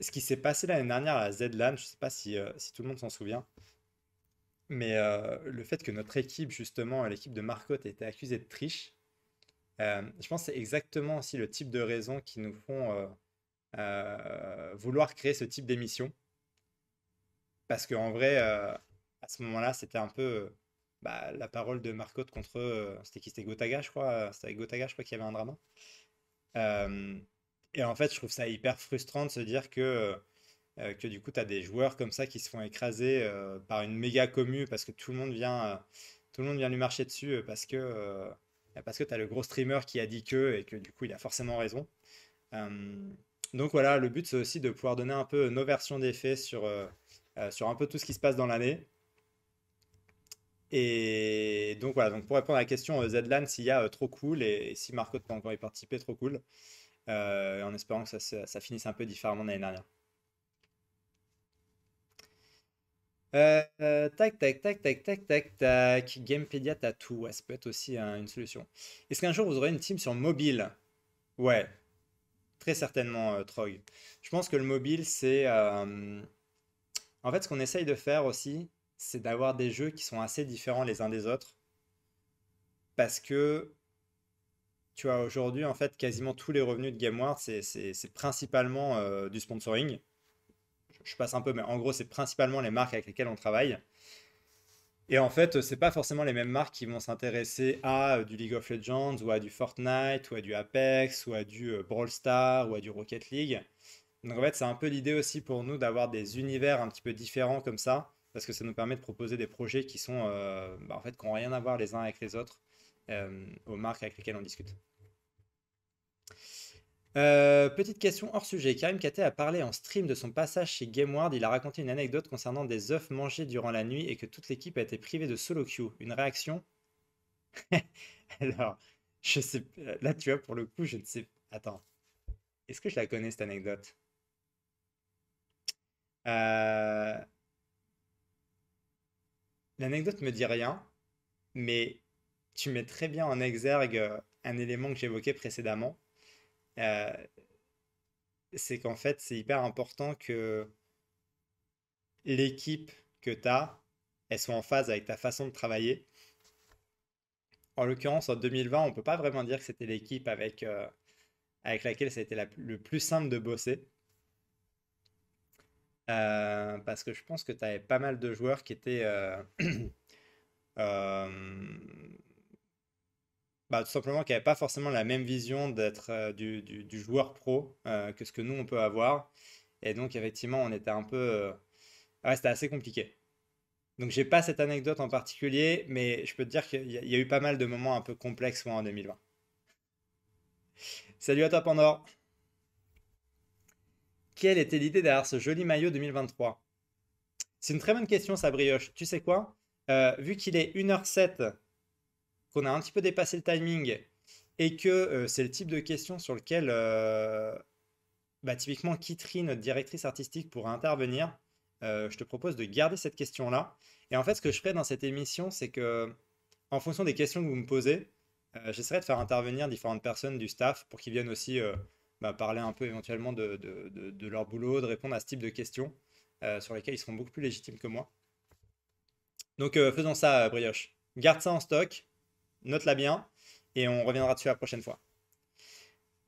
ce qui s'est passé l'année dernière à ZLAN, je ne sais pas si, euh, si, tout le monde s'en souvient, mais euh, le fait que notre équipe, justement, l'équipe de Marcotte, ait été accusée de triche, je pense que c'est exactement aussi le type de raisons qui nous font vouloir créer ce type d'émission. Parce qu'en vrai, à ce moment-là, c'était un peu bah, la parole de Marcotte contre. Euh, c'était qui C'était Gotaga, je crois. Euh, c'était Gotaga, je crois qu'il y avait un drama. et en fait, je trouve ça hyper frustrant de se dire que, euh, que du coup, tu as des joueurs comme ça qui se font écraser par une méga commu parce que tout le monde vient, tout le monde vient lui marcher dessus parce que, parce que tu as le gros streamer qui a dit que et que du coup, il a forcément raison. donc voilà, le but, c'est aussi de pouvoir donner un peu nos versions des faits sur, sur un peu tout ce qui se passe dans l'année et donc voilà, donc pour répondre à la question euh, Zedlan, s'il y a euh, trop cool et, si Marco peut encore y participer, trop cool. Euh, en espérant que ça, finisse un peu différemment l'année dernière. tac, tac, tac, tac, tac, tac, tac. Gamepedia tout. ça peut être aussi une solution. Est-ce qu'un jour vous aurez une team sur mobile Ouais, très certainement, Trog. Je pense que le mobile, c'est. En fait, ce qu'on essaye de faire aussi, c'est d'avoir des jeux qui sont assez différents les uns des autres. Parce que, tu vois, aujourd'hui, en fait, quasiment tous les revenus de GameWare, c'est principalement euh, du sponsoring. Je, passe un peu, mais en gros, c'est principalement les marques avec lesquelles on travaille. Et en fait, c'est pas forcément les mêmes marques qui vont s'intéresser à euh, du League of Legends ou à du Fortnite ou à du Apex ou à du euh, Brawl Stars ou à du Rocket League. Donc en fait, c'est un peu l'idée aussi pour nous d'avoir des univers un petit peu différents comme ça parce que ça nous permet de proposer des projets qui sont euh, bah, en fait qui n'ont rien à voir les uns avec les autres euh, aux marques avec lesquelles on discute. Euh, petite question hors sujet. Karim Katé a parlé en stream de son passage chez GameWard. Il a raconté une anecdote concernant des œufs mangés durant la nuit et que toute l'équipe a été privée de solo queue. Une réaction (laughs) Alors, je sais. Là, tu vois, pour le coup, je ne sais. Attends. Est-ce que je la connais cette anecdote euh... L'anecdote me dit rien, mais tu mets très bien en exergue euh, un élément que j'évoquais précédemment. Euh, c'est qu'en fait, c'est hyper important que l'équipe que tu as, elle soit en phase avec ta façon de travailler. En l'occurrence, en 2020, on ne peut pas vraiment dire que c'était l'équipe avec, euh, avec laquelle été le plus simple de bosser. Euh, parce que je pense que tu avais pas mal de joueurs qui étaient euh, (clears throat) euh, bah, tout simplement qui n'avaient pas forcément la même vision d'être du, joueur pro que ce que nous on peut avoir. Et donc effectivement, on était un peu, ouais, c'était assez compliqué. Donc j'ai pas cette anecdote en particulier, mais je peux te dire qu'il y, a eu pas mal de moments un peu complexes moi, en 2020. Salut à toi Pandore. Quelle était l'idée derrière ce joli maillot 2023 C'est une très bonne question, ça brioche. Tu sais quoi euh, Vu qu'il est 1h07, qu'on a un petit peu dépassé le timing et que euh, c'est le type de question sur lequel euh, bah, typiquement Kitri, notre directrice artistique, pourra intervenir, je te propose de garder cette question-là. Et en fait, ce que je ferai dans cette émission, c'est que en fonction des questions que vous me posez, j'essaierai de faire intervenir différentes personnes du staff pour qu'ils viennent aussi bah, parler un peu éventuellement de, leur boulot, de répondre à ce type de questions euh, sur lesquelles ils seront beaucoup plus légitimes que moi. Donc euh, faisons ça, euh, Brioche. Garde ça en stock, note-la bien, et on reviendra dessus la prochaine fois.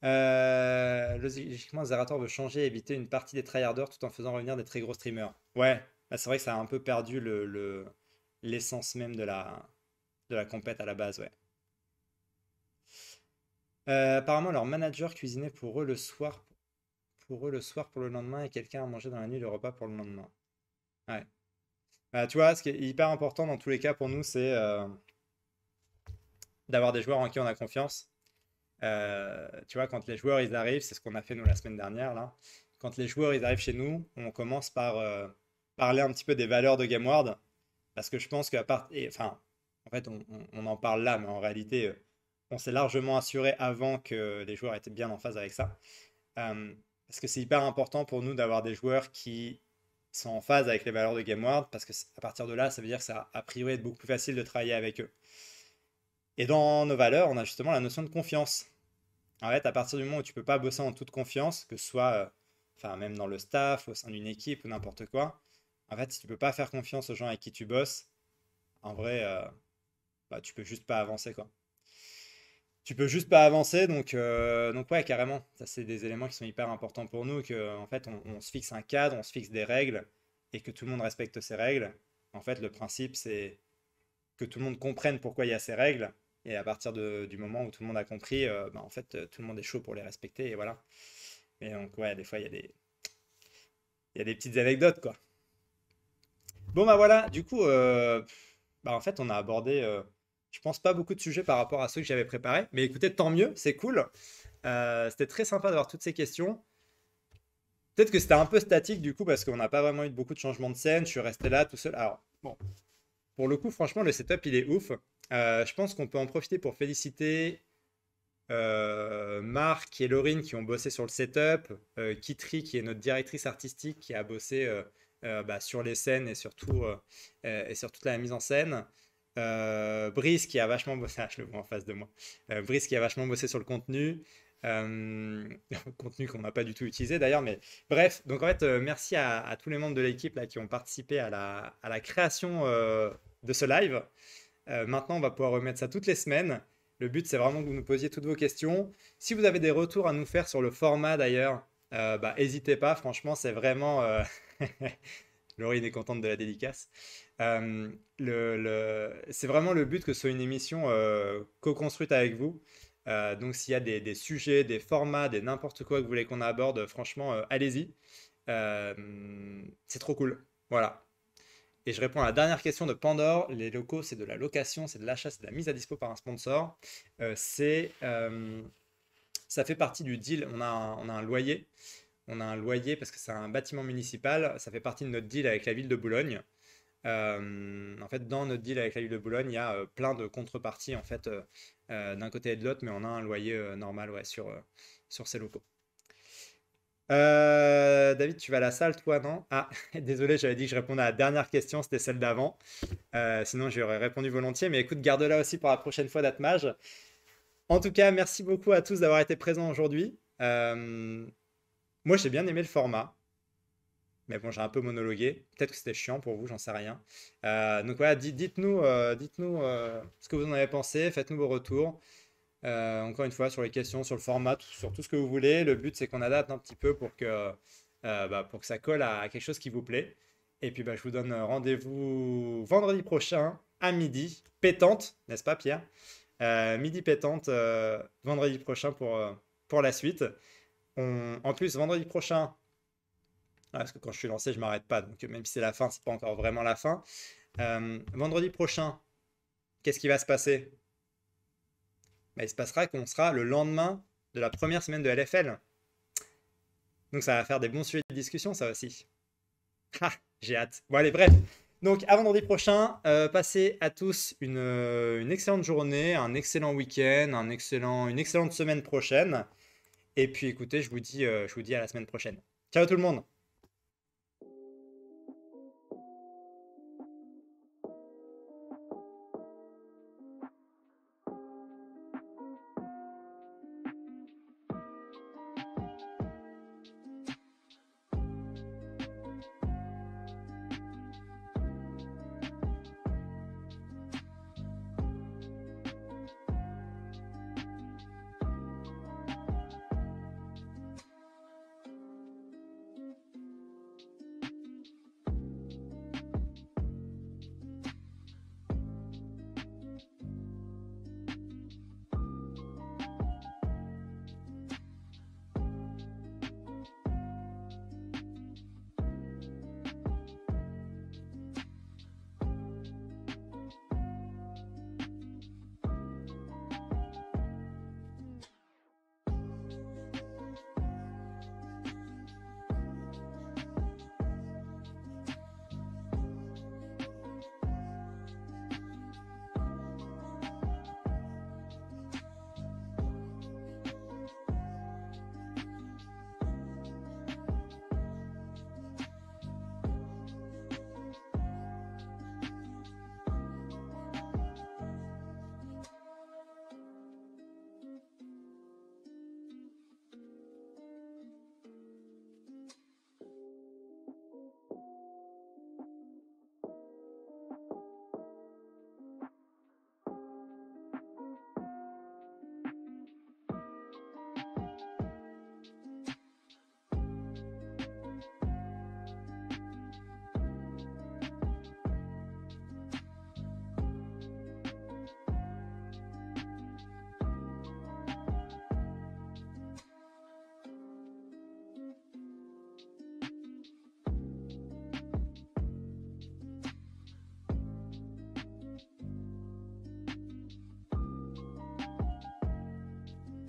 logiquement, Zerator veut changer et éviter une partie des tryharders tout en faisant revenir des très gros streamers. Ouais, c'est vrai que ça a un peu perdu l'essence le, l'essence même de la, de la compète à la base, ouais. Euh, apparemment, leur manager cuisinait pour eux le soir, pour eux le soir pour le lendemain, et quelqu'un a mangé dans la nuit le repas pour le lendemain. Ouais. Bah, tu vois, ce qui est hyper important dans tous les cas pour nous, c'est euh, d'avoir des joueurs en qui on a confiance. Euh, tu vois, quand les joueurs ils arrivent, c'est ce qu'on a fait nous la semaine dernière là. Quand les joueurs ils arrivent chez nous, on commence par parler un petit peu des valeurs de GameWard, parce que je pense qu'à part, enfin, en fait, on, en parle là, mais en réalité on s'est largement assuré avant que les joueurs étaient bien en phase avec ça. Euh, parce que c'est hyper important pour nous d'avoir des joueurs qui sont en phase avec les valeurs de GameWard, parce qu'à partir de là, ça veut dire que ça a priori être beaucoup plus facile de travailler avec eux. Et dans nos valeurs, on a justement la notion de confiance. En fait, à partir du moment où tu peux pas bosser en toute confiance, que ce soit euh, même dans le staff, au sein d'une équipe ou n'importe quoi, en fait, si tu peux pas faire confiance aux gens avec qui tu bosses, en vrai, euh, bah, tu peux juste pas avancer quoi tu peux juste pas avancer. Donc, euh, donc ouais, carrément. Ça, c'est des éléments qui sont hyper importants pour nous. Que, en fait, on, se fixe un cadre, on se fixe des règles et que tout le monde respecte ces règles. En fait, le principe, c'est que tout le monde comprenne pourquoi il y a ces règles. Et à partir du moment où tout le monde a compris, euh, bah, en fait, tout le monde est chaud pour les respecter. Et voilà. Mais donc, ouais, des fois, il y a des, il y a des petites anecdotes, quoi. Bon, bah voilà. Du coup, euh, bah, en fait, on a abordé je pense pas beaucoup de sujets par rapport à ceux que j'avais préparés. Mais écoutez, tant mieux, c'est cool. Euh, c'était très sympa d'avoir toutes ces questions. Peut-être que c'était un peu statique du coup parce qu'on n'a pas vraiment eu beaucoup de changements de scène. Je suis resté là tout seul. Alors bon, pour le coup, franchement, le setup il est ouf. Euh, je pense qu'on peut en profiter pour féliciter euh, Marc et Laurine qui ont bossé sur le setup, Kitri qui est notre directrice artistique qui a bossé bah, sur les scènes et surtout et sur toute la mise en scène. Euh, Brice qui a vachement bossé, ah, le en face de moi. Euh, Brice qui a vachement bossé sur le contenu, euh, (laughs) contenu qu'on n'a pas du tout utilisé d'ailleurs, mais bref. Donc en fait, merci à, tous les membres de l'équipe là qui ont participé à la, à la création de ce live. maintenant, on va pouvoir remettre ça toutes les semaines. Le but, c'est vraiment que vous nous posiez toutes vos questions. Si vous avez des retours à nous faire sur le format d'ailleurs, bah, n'hésitez pas. Franchement, c'est vraiment (laughs) Laurine est contente de la dédicace. Euh, c'est vraiment le but que ce soit une émission euh, co-construite avec vous. Euh, donc s'il y a des, sujets, des formats, des n'importe quoi que vous voulez qu'on aborde, franchement, allez-y. c'est trop cool. Voilà. Et je réponds à la dernière question de Pandore. Les locaux, c'est de la location, c'est de l'achat, c'est de la mise à dispo par un sponsor. ça fait partie du deal. on a un loyer on a un loyer parce que c'est un bâtiment municipal. Ça fait partie de notre deal avec la ville de Boulogne. Euh, en fait, dans notre deal avec la ville de Boulogne, il y a euh, plein de contreparties en fait euh, d'un côté et de l'autre, mais on a un loyer normal sur, sur ces locaux. David, tu vas à la salle, toi, non Ah, (laughs) désolé, j'avais dit que je répondais à la dernière question, c'était celle d'avant. sinon, j'aurais répondu volontiers. Mais écoute, garde-la aussi pour la prochaine fois d'Atmage. En tout cas, merci beaucoup à tous d'avoir été présents aujourd'hui. Moi, j'ai bien aimé le format. Mais bon, j'ai un peu monologué. Peut-être que c'était chiant pour vous, j'en sais rien. Euh, donc voilà, dites-nous euh, dites nous euh, ce que vous en avez pensé. Faites-nous vos retours. encore une fois, sur les questions, sur le format, sur tout ce que vous voulez. Le but, c'est qu'on adapte un petit peu pour que, bah, ça colle à, quelque chose qui vous plaît. Et puis bah, je vous donne rendez-vous vendredi prochain à midi, pétante, n'est-ce pas Pierre Midi pétante, vendredi prochain pour la suite. En plus, vendredi prochain, ah, parce que quand je suis lancé, je m'arrête pas, donc même si c'est la fin, c'est pas encore vraiment la fin. Euh, vendredi prochain, qu'est-ce qui va se passer ben, Il se passera qu'on sera le lendemain de la première semaine de LFL. Donc ça va faire des bons sujets de discussion, ça aussi. Ah, j'ai hâte. Bon, allez, bref. Donc, à vendredi prochain, euh, passez à tous une, une, excellente journée, un excellent week-end, un excellent, une excellente semaine prochaine. Et puis écoutez, je vous dis, euh, je vous dis à la semaine prochaine. Ciao tout le monde